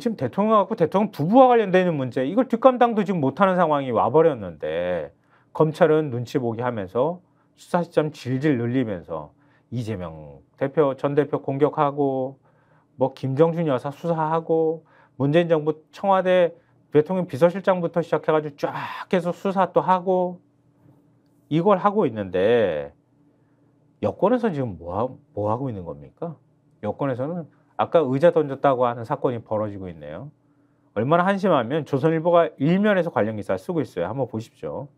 지금 대통령하고 대통령 부부와 관련되는 문제, 이걸 뒷감당도 지금 못하는 상황이 와버렸는데, 검찰은 눈치 보기 하면서 수사 시점 질질 늘리면서 이재명 대표, 전 대표 공격하고, 뭐 김정준 여사 수사하고, 문재인 정부 청와대 대통령 비서실장부터 시작해가지고 쫙 해서 수사 또 하고, 이걸 하고 있는데 여권에서 지금 뭐, 뭐 하고 있는 겁니까? 여권에서는 아까 의자 던졌다고 하는 사건이 벌어지고 있네요. 얼마나 한심하면 조선일보가 일면에서 관련 기사 쓰고 있어요. 한번 보십시오.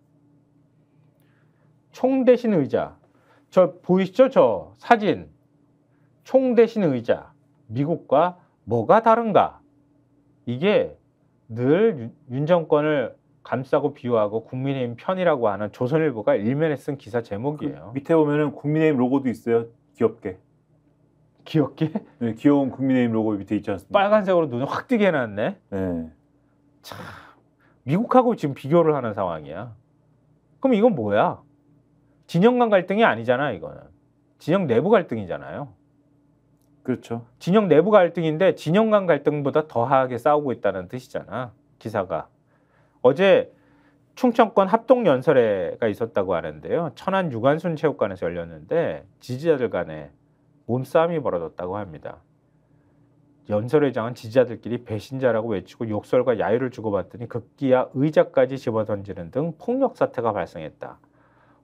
총 대신 의자. 저 보이시죠? 저 사진. 총 대신 의자. 미국과 뭐가 다른가? 이게 늘윤 정권을 감싸고 비유하고 국민의힘 편이라고 하는 조선일보가 일면에 쓴 기사 그 제목이에요. 그 밑에 보면은 국민의힘 로고도 있어요. 귀엽게. 귀엽게? 네, 귀여운 국민의힘 로고 밑에 있지 않습니까? 빨간색으로 눈을 확 뜨게 해놨네. 네. 참 미국하고 지금 비교를 하는 상황이야. 그럼 이건 뭐야? 진영 간 갈등이 아니잖아 이거는. 진영 내부 갈등이잖아요. 그렇죠. 진영 내부 갈등인데 진영 간 갈등보다 더하게 싸우고 있다는 뜻이잖아 기사가. 어제 충청권 합동연설회가 있었다고 하는데요. 천안 유관순 체육관에서 열렸는데 지지자들 간에 몸싸움이 벌어졌다고 합니다. 연설회장은 지지자들끼리 배신자라고 외치고 욕설과 야유를 주고받더니 급기야 의자까지 집어던지는 등 폭력 사태가 발생했다.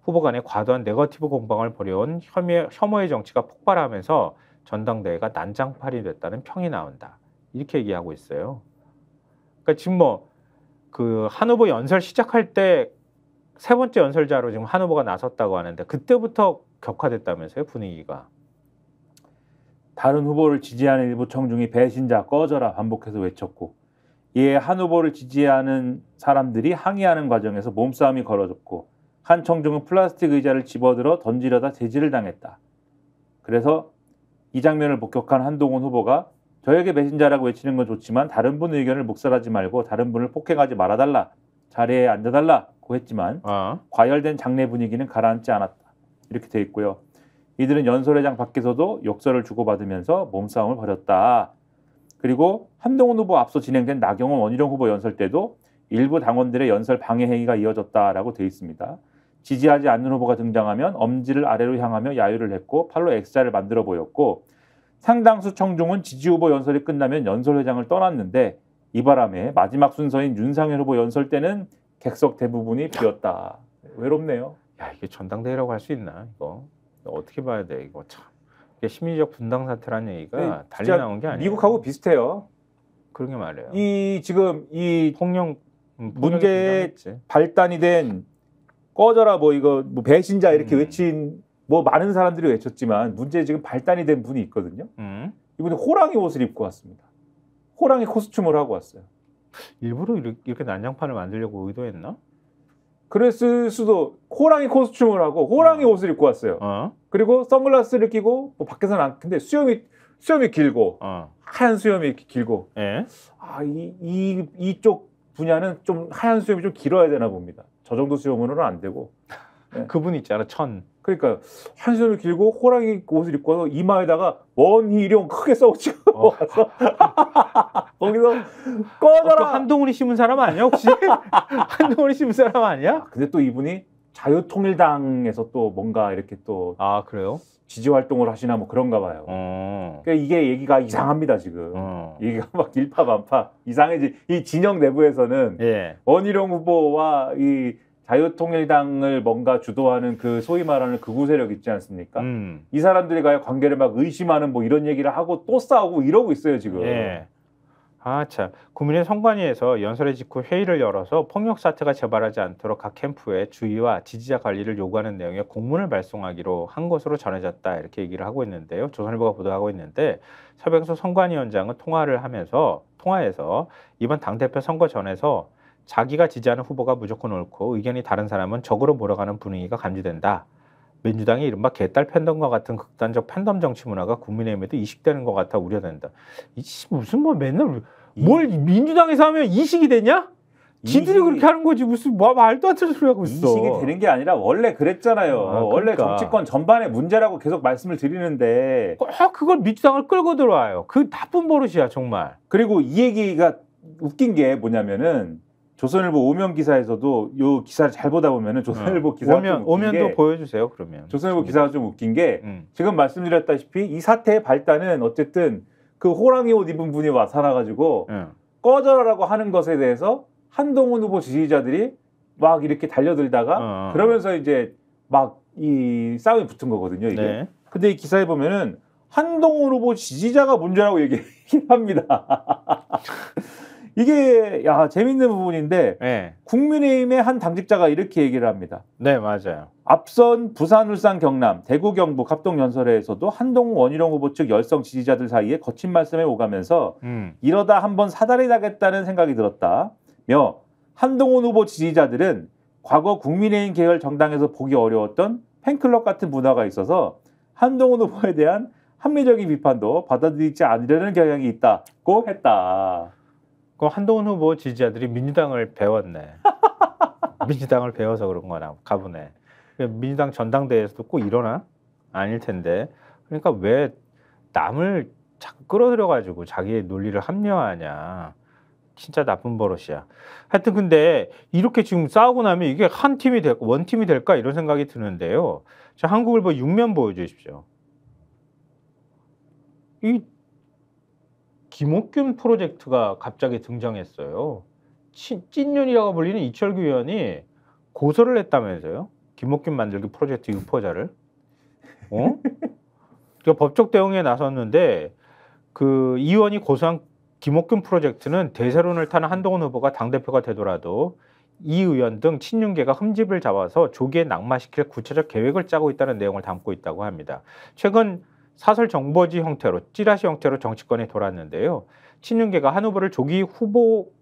후보 간의 과도한 네거티브 공방을 벌여온 혐의, 혐오의 정치가 폭발하면서 전당대회가 난장판이 됐다는 평이 나온다. 이렇게 얘기하고 있어요. 그러니까 지금 뭐 그한 후보 연설 시작할 때 세 번째 연설자로 지금 한 후보가 나섰다고 하는데 그때부터 격화됐다면서요 분위기가. 다른 후보를 지지하는 일부 청중이 배신자 꺼져라 반복해서 외쳤고 이에 예, 한 후보를 지지하는 사람들이 항의하는 과정에서 몸싸움이 걸어졌고 한 청중은 플라스틱 의자를 집어들어 던지려다 제지를 당했다. 그래서 이 장면을 목격한 한동훈 후보가 저에게 배신자라고 외치는 건 좋지만 다른 분의 견을 묵살하지 말고 다른 분을 폭행하지 말아달라 자리에 앉아달라고 했지만 아. 과열된 장례 분위기는 가라앉지 않았다 이렇게 돼 있고요. 이들은 연설회장 밖에서도 욕설을 주고받으면서 몸싸움을 벌였다. 그리고 한동훈 후보 앞서 진행된 나경원 원희룡 후보 연설 때도 일부 당원들의 연설 방해 행위가 이어졌다라고 돼 있습니다. 지지하지 않는 후보가 등장하면 엄지를 아래로 향하며 야유를 했고 팔로 X자를 만들어 보였고 상당수 청중은 지지 후보 연설이 끝나면 연설회장을 떠났는데 이 바람에 마지막 순서인 윤상현 후보 연설 때는 객석 대부분이 비었다. 외롭네요. 야 이게 전당대회라고 할 수 있나 이거 어떻게 봐야 돼 이거 참 이게 심리적 분당 사태라는 얘기가 네, 달리 나온 게 아니에요. 미국하고 비슷해요. 그런 게 말이에요. 이 지금 이 폭력 문제 발단이 된 꺼져라 뭐 이거 뭐 배신자 이렇게 음. 외친 뭐 많은 사람들이 외쳤지만 문제에 지금 발단이 된 분이 있거든요. 음. 이분이 호랑이 옷을 입고 왔습니다. 호랑이 코스튬을 하고 왔어요. 일부러 이렇게 난장판을 만들려고 의도했나? 그랬을 수도 호랑이 코스튬을 하고 호랑이 어. 옷을 입고 왔어요. 어. 그리고 선글라스를 끼고 뭐 밖에서는 안 근데 수염이 수염이 길고 어. 하얀 수염이 길고 예? 아이 이, 이쪽 분야는 좀 하얀 수염이 좀 길어야 되나 봅니다. 저 정도 수염으로는 안 되고 그분 있잖아 천 그러니까 한 손을 길고 호랑이 옷을 입고 와서 이마에다가 원희룡 크게 써붙이고 어. 와서 거기서 어, 꺼져라. 어, 한동훈이 심은 사람 아니야 혹시? 한동훈이 심은 사람 아니야? 아, 근데 또 이분이 자유통일당에서 또 뭔가 이렇게 또 아 그래요? 지지 활동을 하시나 뭐 그런가 봐요. 어. 그러니까 이게 얘기가 이상합니다 지금. 어. 얘기가 막 일파만파 이상해지. 이 진영 내부에서는 예. 원희룡 후보와 이 자유통일당을 뭔가 주도하는 그 소위 말하는 극우 세력 있지 않습니까? 음. 이 사람들이 가요 관계를 막 의심하는 뭐 이런 얘기를 하고 또 싸우고 이러고 있어요 지금. 예. 아, 참. 국민의 선관위에서 연설의 직후 회의를 열어서 폭력 사태가 재발하지 않도록 각캠프의 주의와 지지자 관리를 요구하는 내용의 공문을 발송하기로 한 것으로 전해졌다. 이렇게 얘기를 하고 있는데요. 조선일보가 보도하고 있는데 서백수 선관위원장은 통화를 하면서 통화에서 이번 당대표 선거 전에서 자기가 지지하는 후보가 무조건 옳고 의견이 다른 사람은 적으로 몰아가는 분위기가 감지된다. 민주당의 이른바 개딸 팬덤과 같은 극단적 팬덤 정치 문화가 국민의힘에도 이식되는 것 같아 우려된다. 이 무슨 뭐 맨날 뭘 민주당에서 하면 이식이 되냐? 지들이 이식이, 그렇게 하는 거지 무슨 뭐 말도 안 되는 소리 하고 있어. 이식이 되는 게 아니라 원래 그랬잖아요. 아, 그러니까. 원래 정치권 전반의 문제라고 계속 말씀을 드리는데 꼭 그걸 민주당을 끌고 들어와요. 그 나쁜 버릇이야 정말. 그리고 이 얘기가 웃긴 게 뭐냐면은 조선일보 오면 기사에서도 요 기사를 잘 보다 보면은 네. 조선일보 응. 기사 오면 오면도 보여주세요 그러면 조선일보 기사가 좀 웃긴 게 응. 음. 지금 말씀드렸다시피 이 사태의 발단은 어쨌든 그 호랑이 옷 입은 분이 와타나가지고 응. 네. 꺼져라라고 하는 것에 대해서 한동훈 후보 지지자들이 막 이렇게 달려들다가 어, 어. 그러면서 이제 막 이 싸움이 붙은 거거든요 이게 네. 근데 이 기사에 보면은 한동훈 후보 지지자가 문제라고 얘기합니다. 이게 야 재밌는 부분인데 네. 국민의힘의 한 당직자가 이렇게 얘기를 합니다. 네 맞아요. 앞선 부산, 울산, 경남, 대구, 경북 합동 연설회에서도 한동 원희룡 후보 측 열성 지지자들 사이에 거친 말씀에 오가면서 음. 이러다 한번 사다리 나겠다는 생각이 들었다며 한동훈 후보 지지자들은 과거 국민의힘 계열 정당에서 보기 어려웠던 팬클럽 같은 문화가 있어서 한동훈 후보에 대한 합리적인 비판도 받아들이지 않으려는 경향이 있다고 했다. 그 한동훈 후보 지지자들이 민주당을 배웠네. 민주당을 배워서 그런 거나 가보네. 그러니까 민주당 전당대회에서도 꼭 이러나? 아닐 텐데. 그러니까 왜 남을 끌어들여 가지고 자기의 논리를 합리화하냐. 진짜 나쁜 버릇이야. 하여튼 근데 이렇게 지금 싸우고 나면 이게 한 팀이 될원 팀이 될까 이런 생각이 드는데요. 자 한국을 보 육면 보여주십시오. 이 김옥균 프로젝트가 갑자기 등장했어요. 찐, 년이라고 불리는 이철규 의원이 고소를 했다면서요. 김옥균 만들기 프로젝트 유포자를. 어? 그 법적 대응에 나섰는데 그 의원이 고소한 김옥균 프로젝트는 대세론을 타는 한동훈 후보가 당대표가 되더라도 이 의원 등 친윤계가 흠집을 잡아서 조기에 낙마시킬 구체적 계획을 짜고 있다는 내용을 담고 있다고 합니다. 최근 사설 정보지 형태로 찌라시 형태로 정치권에 돌았는데요. 친윤계가 한 후보를 조기 후보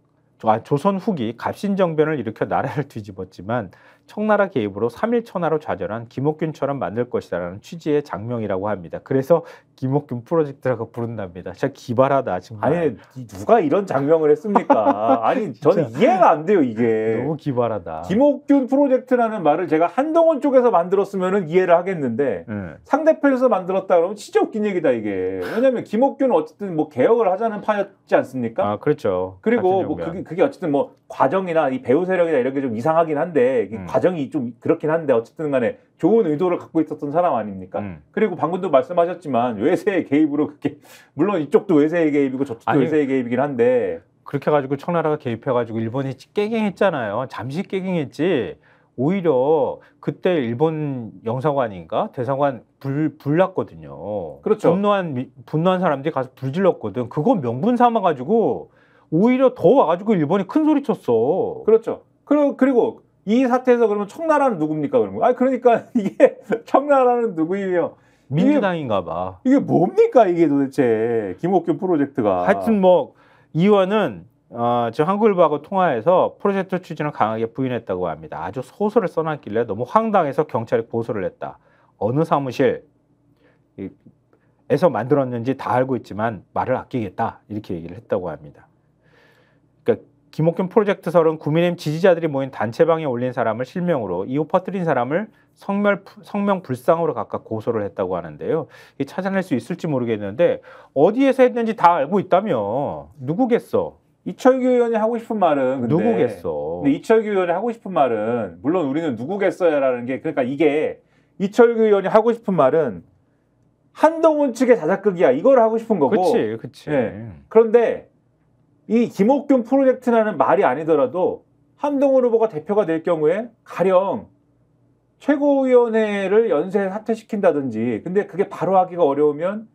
아, 조선 후기 갑신정변을 일으켜 나라를 뒤집었지만 청나라 개입으로 삼일천하로 좌절한 김옥균처럼 만들 것이다라는 취지의 장명이라고 합니다. 그래서 김옥균 프로젝트라고 부른답니다. 진짜 기발하다 지금. 아니 누가 이런 장명을 했습니까? 아니 저는 이해가 안 돼요 이게. 너무 기발하다. 김옥균 프로젝트라는 말을 제가 한동훈 쪽에서 만들었으면 이해를 하겠는데 음. 상대편에서 만들었다 그러면 진짜 웃긴 얘기다 이게. 왜냐면 김옥균은 어쨌든 뭐 개혁을 하자는 파였지 않습니까? 아 그렇죠. 그리고 뭐 그게, 그게 어쨌든 뭐 과정이나 이 배우 세력이나 이런 게 좀 이상하긴 한데. 음. 과정이좀 그렇긴 한데 어쨌든 간에 좋은 의도를 갖고 있었던 사람 아닙니까? 음. 그리고 방금도 말씀하셨지만 외세의 개입으로 그렇게 물론 이쪽도 외세의 개입이고 저쪽도 아니, 외세의 개입이긴 한데 그렇게 가지고 청나라가 개입해가지고 일본이 깨갱했잖아요. 잠시 깨갱했지. 오히려 그때 일본 영사관인가 대사관 불 불났거든요. 그렇죠. 분노한 분노한 사람들이 가서 불 질렀거든. 그거 명분 삼아 가지고 오히려 더 와가지고 일본이 큰 소리 쳤어. 그렇죠. 그리고 이 사태에서 그러면 청나라는 누굽니까 그러면 아 그러니까 이게 청나라는 누구이며 민주당인가 봐. 이게 뭡니까 이게 도대체 김옥균 프로젝트가. 하여튼 뭐 이원은 어, 저 한글부하고 통화해서 프로젝트 추진을 강하게 부인했다고 합니다. 아주 소설을 써놨길래 너무 황당해서 경찰에 고소를 했다. 어느 사무실 에서 만들었는지 다 알고 있지만 말을 아끼겠다 이렇게 얘기를 했다고 합니다. 김옥균 프로젝트설은 국민의힘 지지자들이 모인 단체방에 올린 사람을 실명으로 이후 퍼뜨린 사람을 성멸, 성명 불상으로 각각 고소를 했다고 하는데요. 찾아낼 수 있을지 모르겠는데 어디에서 했는지 다 알고 있다며 누구겠어? 이철규 의원이 하고 싶은 말은 근데, 누구겠어? 근데 이철규 의원이 하고 싶은 말은 물론 우리는 누구겠어요라는 게 그러니까 이게 이철규 의원이 하고 싶은 말은 한동훈 측의 자작극이야 이걸 하고 싶은 거고. 그렇지, 그렇지. 네. 예. 그런데 이 김옥균 프로젝트라는 말이 아니더라도 한동훈 후보가 대표가 될 경우에 가령 최고위원회를 연쇄 사퇴시킨다든지 근데 그게 바로 하기가 어려우면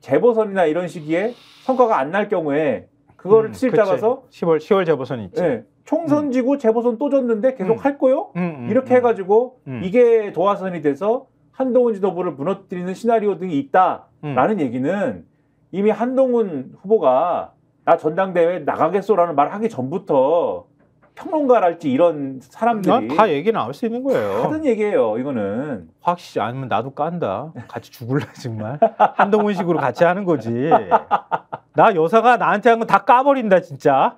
재보선이나 이런 시기에 성과가 안 날 경우에 그거를 음, 치질 잡아서 10월 10월 재보선 있지. 네, 총선 음. 지고 재보선 또 졌는데 계속 음. 할 거요? 음, 음, 음. 이렇게 해가지고 음. 이게 도화선이 돼서 한동훈 지도부를 무너뜨리는 시나리오 등이 있다라는 얘기는 이미 한동훈 후보가 나 전당대회 나가겠소라는 말 하기 전부터 평론가랄지 이런 사람들이 다 얘기 나올 수 있는 거예요. 하던 얘기예요. 이거는 확실히 아니면 나도 깐다. 같이 죽을래 정말 한동훈식으로 같이 하는 거지. 나 여사가 나한테 한 건 다 까버린다 진짜.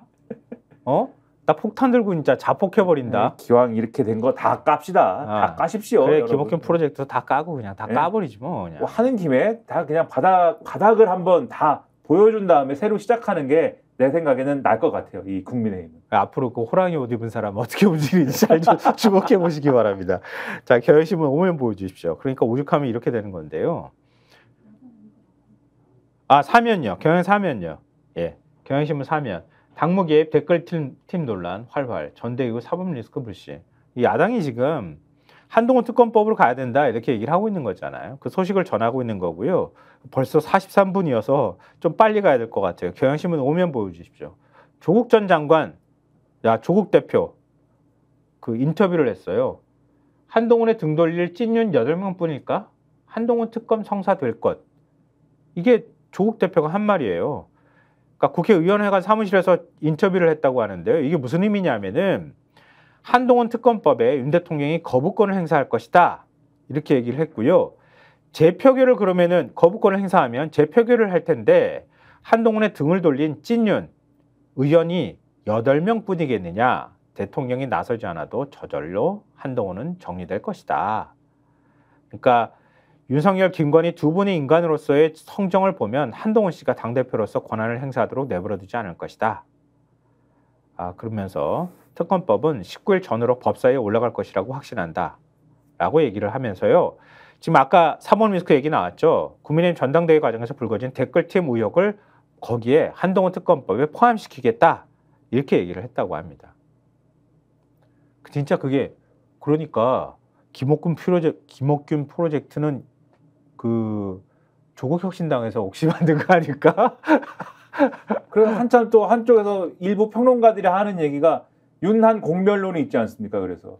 어? 나 폭탄 들고 진짜 자폭해버린다. 네, 기왕 이렇게 된 거 다 깝시다. 아, 다 까십시오. 그래, 김옥현 네. 프로젝트 다 까고 그냥 다 네? 까버리지 뭐. 그냥. 뭐 하는 김에 다 그냥 바닥 바닥을 한번 다 보여준 다음에 새로 시작하는 게 내 생각에는 나을 것 같아요. 이 국민의힘은. 아, 앞으로 그 호랑이 옷 입은 사람 어떻게 움직이는지 잘 주목해 보시기 바랍니다. 자, 경향신 오면 보여주십시오. 그러니까 오죽하면 이렇게 되는 건데요. 아, 사면요. 경향 사면요. 예. 경향신문 사면. 당무 개 댓글 팀, 팀 논란 활발. 전대의구 사법 리스크 불시. 야당이 지금 한동훈 특검법으로 가야 된다 이렇게 얘기를 하고 있는 거잖아요. 그 소식을 전하고 있는 거고요. 벌써 43분이어서 좀 빨리 가야 될 것 같아요. 경향신문 오면 보여주십시오. 조국 전 장관, 야 조국 대표 그 인터뷰를 했어요. 한동훈의 등 돌릴 찐윤 8명뿐일까? 한동훈 특검 성사 될 것. 이게 조국 대표가 한 말이에요. 그러니까 국회의원회관 사무실에서 인터뷰를 했다고 하는데요. 이게 무슨 의미냐면은 한동훈 특검법에 윤 대통령이 거부권을 행사할 것이다. 이렇게 얘기를 했고요. 재표결을 그러면은 거부권을 행사하면 재표결을 할 텐데 한동훈의 등을 돌린 찐윤 의원이 8명 뿐이겠느냐. 대통령이 나서지 않아도 저절로 한동훈은 정리될 것이다. 그러니까 윤석열, 김건희 두 분의 인간으로서의 성정을 보면 한동훈 씨가 당대표로서 권한을 행사하도록 내버려두지 않을 것이다. 아, 그러면서 특검법은 19일 전으로 법사위에 올라갈 것이라고 확신한다. 라고 얘기를 하면서요. 지금 아까 사본 리스크 얘기 나왔죠. 국민의힘 전당대회 과정에서 불거진 댓글팀 의혹을 거기에 한동훈 특검법에 포함시키겠다. 이렇게 얘기를 했다고 합니다. 그 진짜 그게 그러니까 김옥균 프로젝 김옥균 프로젝트는 그 조국 혁신당에서 옥시 만든 거 아닐까? 그래서 한참 또 한쪽에서 일부 평론가들이 하는 얘기가 윤한 공멸론이 있지 않습니까? 그래서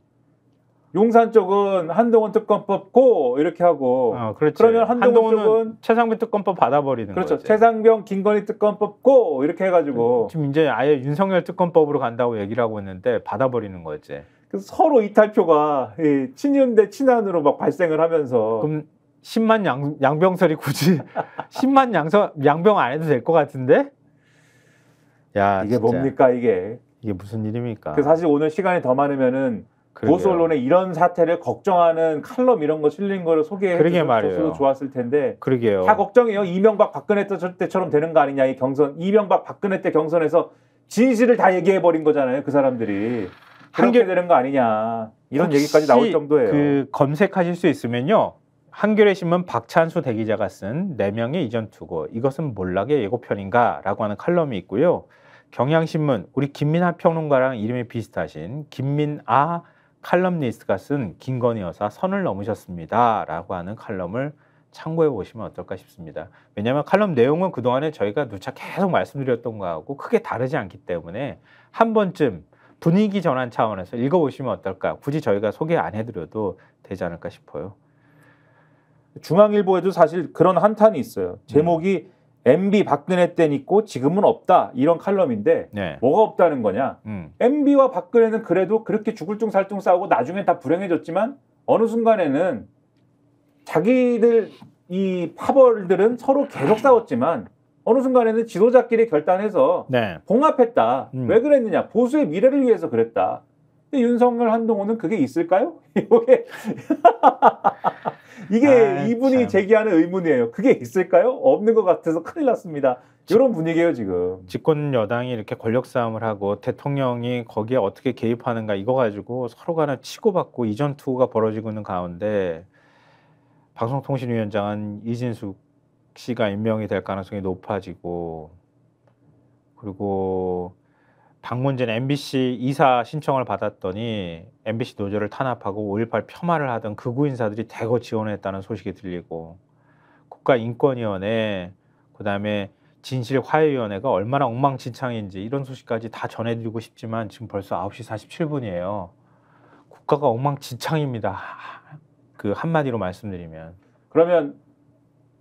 용산 쪽은 한동훈 특검법 고 이렇게 하고 어, 그러면 한동훈 쪽은 최상병 특검법 받아버리는 그렇죠. 거지. 최상병 김건희 특검법 고 이렇게 해가지고 지금 이제 아예 윤석열 특검법으로 간다고 얘기를 하고 있는데 받아버리는 거지. 그래서 서로 이탈표가 이 친윤 대 친한으로 막 발생을 하면서 그럼 10만 양, 양병설이 굳이 10만 양서, 양병 안 해도 될 것 같은데? 야 이게 진짜. 뭡니까 이게 이게 무슨 일입니까? 그 사실 오늘 시간이 더 많으면은 보수 언론에 이런 사태를 걱정하는 칼럼 이런 거 실린 거를 소개해 주셔서 좋았을 텐데 그러게요. 다 걱정이에요. 이명박 박근혜 때처럼 되는 거 아니냐 이 경선 이명박 박근혜 때 경선에서 진실을 다 얘기해 버린 거잖아요. 그 사람들이 한결 되는 거 아니냐 이런 얘기까지 나올 정도예요. 그 검색하실 수 있으면요. 한겨레 신문 박찬수 대기자가 쓴 4명의 이전 투고 이것은 몰락의 예고편인가라고 하는 칼럼이 있고요. 경향신문 우리 김민하 평론가랑 이름이 비슷하신 김민아 칼럼니스트가 쓴 김건희 여사 선을 넘으셨습니다라고 하는 칼럼을 참고해 보시면 어떨까 싶습니다. 왜냐하면 칼럼 내용은 그동안에 저희가 누차 계속 말씀드렸던 거하고 크게 다르지 않기 때문에 한 번쯤 분위기 전환 차원에서 읽어보시면 어떨까. 굳이 저희가 소개 안 해드려도 되지 않을까 싶어요. 중앙일보에도 사실 그런 한탄이 있어요. 제목이 음. MB 박근혜 때는 있고 지금은 없다 이런 칼럼인데 네. 뭐가 없다는 거냐? 음. MB와 박근혜는 그래도 그렇게 죽을뚱살뚱 싸우고 나중에 다 불행해졌지만 어느 순간에는 자기들 이 파벌들은 서로 계속 싸웠지만 어느 순간에는 지도자끼리 결단해서 네. 봉합했다. 음. 왜 그랬느냐? 보수의 미래를 위해서 그랬다. 근데 윤석열 한동훈은 그게 있을까요? 이게 이게 아, 이분이 참. 제기하는 의문이에요. 그게 있을까요? 없는 것 같아서 큰일 났습니다. 이런 분위기예요 지금. 집권 여당이 이렇게 권력 싸움을 하고 대통령이 거기에 어떻게 개입하는가 이거 가지고 서로 간에 치고받고 이전 투가 벌어지고 있는 가운데 방송통신위원장은 이진숙 씨가 임명이 될 가능성이 높아지고 그리고 방문 전 MBC 이사 신청을 받았더니 MBC 노조를 탄압하고 5.18 폄하를 하던 극우 그 인사들이 대거 지원했다는 소식이 들리고 국가인권위원회 그다음에 진실화해위원회가 얼마나 엉망진창인지 이런 소식까지 다 전해드리고 싶지만 지금 벌써 9시 47분이에요. 국가가 엉망진창입니다. 그 한마디로 말씀드리면 그러면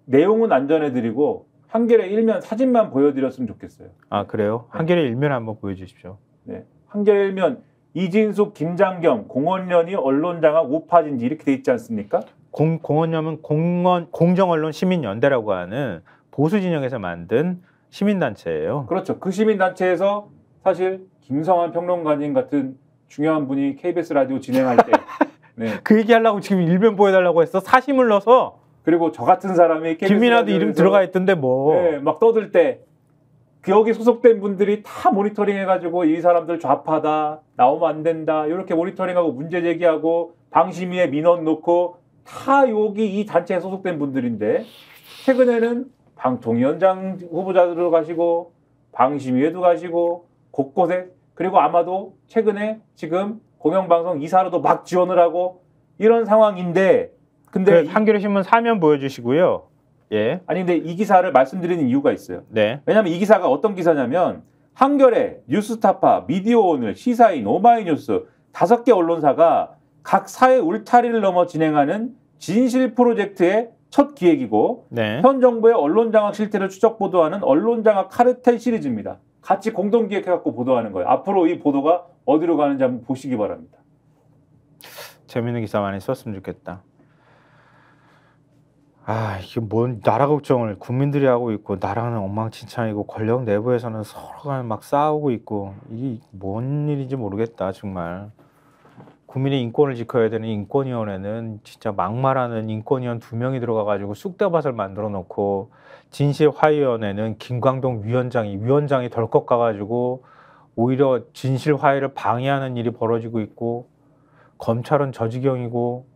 내용은 안 전해드리고 한겨레 일면 사진만 보여드렸으면 좋겠어요. 아 그래요? 네. 한겨레 일면 한번 보여주십시오. 네, 한겨레 일면 이진숙, 김장겸, 공원련이 언론장악 우파진지 이렇게 돼 있지 않습니까? 공, 공원련은 공원 공정언론 시민연대라고 하는 보수 진영에서 만든 시민단체예요. 그렇죠. 그 시민단체에서 사실 김성환 평론가님 같은 중요한 분이 KBS 라디오 진행할 때 네. 그 얘기하려고 지금 일면 보여달라고 했어. 사심을 넣어서 그리고 저 같은 사람이 김민아도 이름 들어가 있던데 뭐. 네, 막 떠들 때 여기 소속된 분들이 다 모니터링 해가지고 이 사람들 좌파다 나오면 안 된다 이렇게 모니터링하고 문제 제기하고 방심위에 민원 놓고 다 여기 이 단체에 소속된 분들인데 최근에는 방통위원장 후보자들로 가시고 방심위에도 가시고 곳곳에 그리고 아마도 최근에 지금 공영방송 이사로도 막 지원을 하고 이런 상황인데 근데 그 한겨레 신문 사면 보여주시고요. 예. 아니 근데 이 기사를 말씀드리는 이유가 있어요. 네. 왜냐하면 이 기사가 어떤 기사냐면 한겨레, 뉴스타파, 미디어오늘, 시사인, 오마이뉴스 다섯 개 언론사가 각 사회 울타리를 넘어 진행하는 진실 프로젝트의 첫 기획이고 네. 현 정부의 언론 장악 실태를 추적 보도하는 언론 장악 카르텔 시리즈입니다. 같이 공동 기획해 갖고 보도하는 거예요. 앞으로 이 보도가 어디로 가는지 한번 보시기 바랍니다. 재밌는 기사 많이 썼으면 좋겠다. 아, 이게 뭔 나라 걱정을 국민들이 하고 있고 나라는 엉망진창이고 권력 내부에서는 서로가 막 싸우고 있고 이게 뭔 일인지 모르겠다 정말. 국민의 인권을 지켜야 되는 인권위원회는 진짜 막말하는 인권위원 두 명이 들어가가지고 쑥대밭을 만들어 놓고 진실화위원회는 김광동 위원장이 위원장이 덜컥 가가지고 오히려 진실화해를 방해하는 일이 벌어지고 있고 검찰은 저지경이고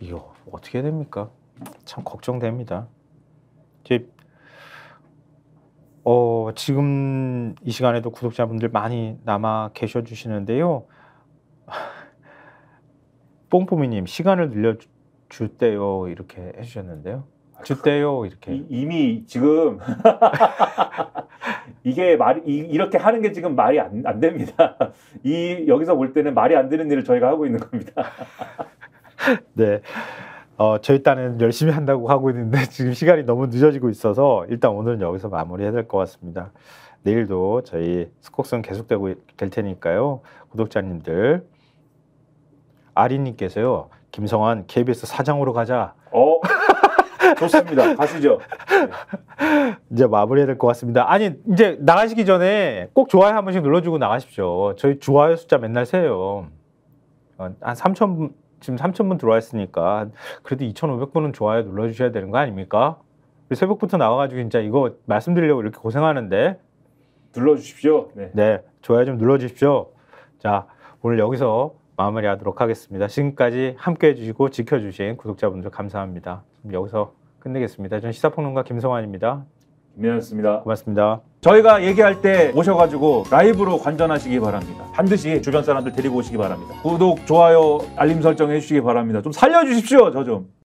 이거 어떻게 됩니까? 참 걱정됩니다. 이제 어, 지금 이 시간에도 구독자분들 많이 남아 계셔 주시는데요. 뽕뽀미님 시간을 늘려 줄때요 이렇게 해주셨는데요. 줄때요 아, 이렇게 이, 이미 지금 이게 말이 이렇게 하는 게 지금 말이 안, 안 됩니다. 이 여기서 볼 때는 말이 안 되는 일을 저희가 하고 있는 겁니다. 네. 어, 저희 딴은 열심히 한다고 하고 있는데 지금 시간이 너무 늦어지고 있어서 일단 오늘은 여기서 마무리해야 될 것 같습니다. 내일도 저희 스콕성 계속되고 될 테니까요. 구독자님들 아리님께서요. 김성환 KBS 사장으로 가자. 어. 좋습니다. 가시죠. 네. 이제 마무리해야 될 것 같습니다. 아니 이제 나가시기 전에 꼭 좋아요 한 번씩 눌러주고 나가십시오. 저희 좋아요 숫자 맨날 세요. 어, 한 3천 지금 3,000분 들어왔으니까 그래도 2,500분은 좋아요 눌러주셔야 되는 거 아닙니까? 새벽부터 나와가지고 진짜 이거 말씀드리려고 이렇게 고생하는데 눌러주십시오. 네. 네, 좋아요 좀 눌러주십시오. 자, 오늘 여기서 마무리하도록 하겠습니다. 지금까지 함께해 주시고 지켜주신 구독자분들 감사합니다. 여기서 끝내겠습니다. 저는 시사평론가 김성환입니다. 민현이었습니다. 고맙습니다. 저희가 얘기할 때 오셔가지고 라이브로 관전하시기 바랍니다. 반드시 주변 사람들 데리고 오시기 바랍니다. 구독, 좋아요, 알림 설정 해주시기 바랍니다. 좀 살려주십시오, 저 좀.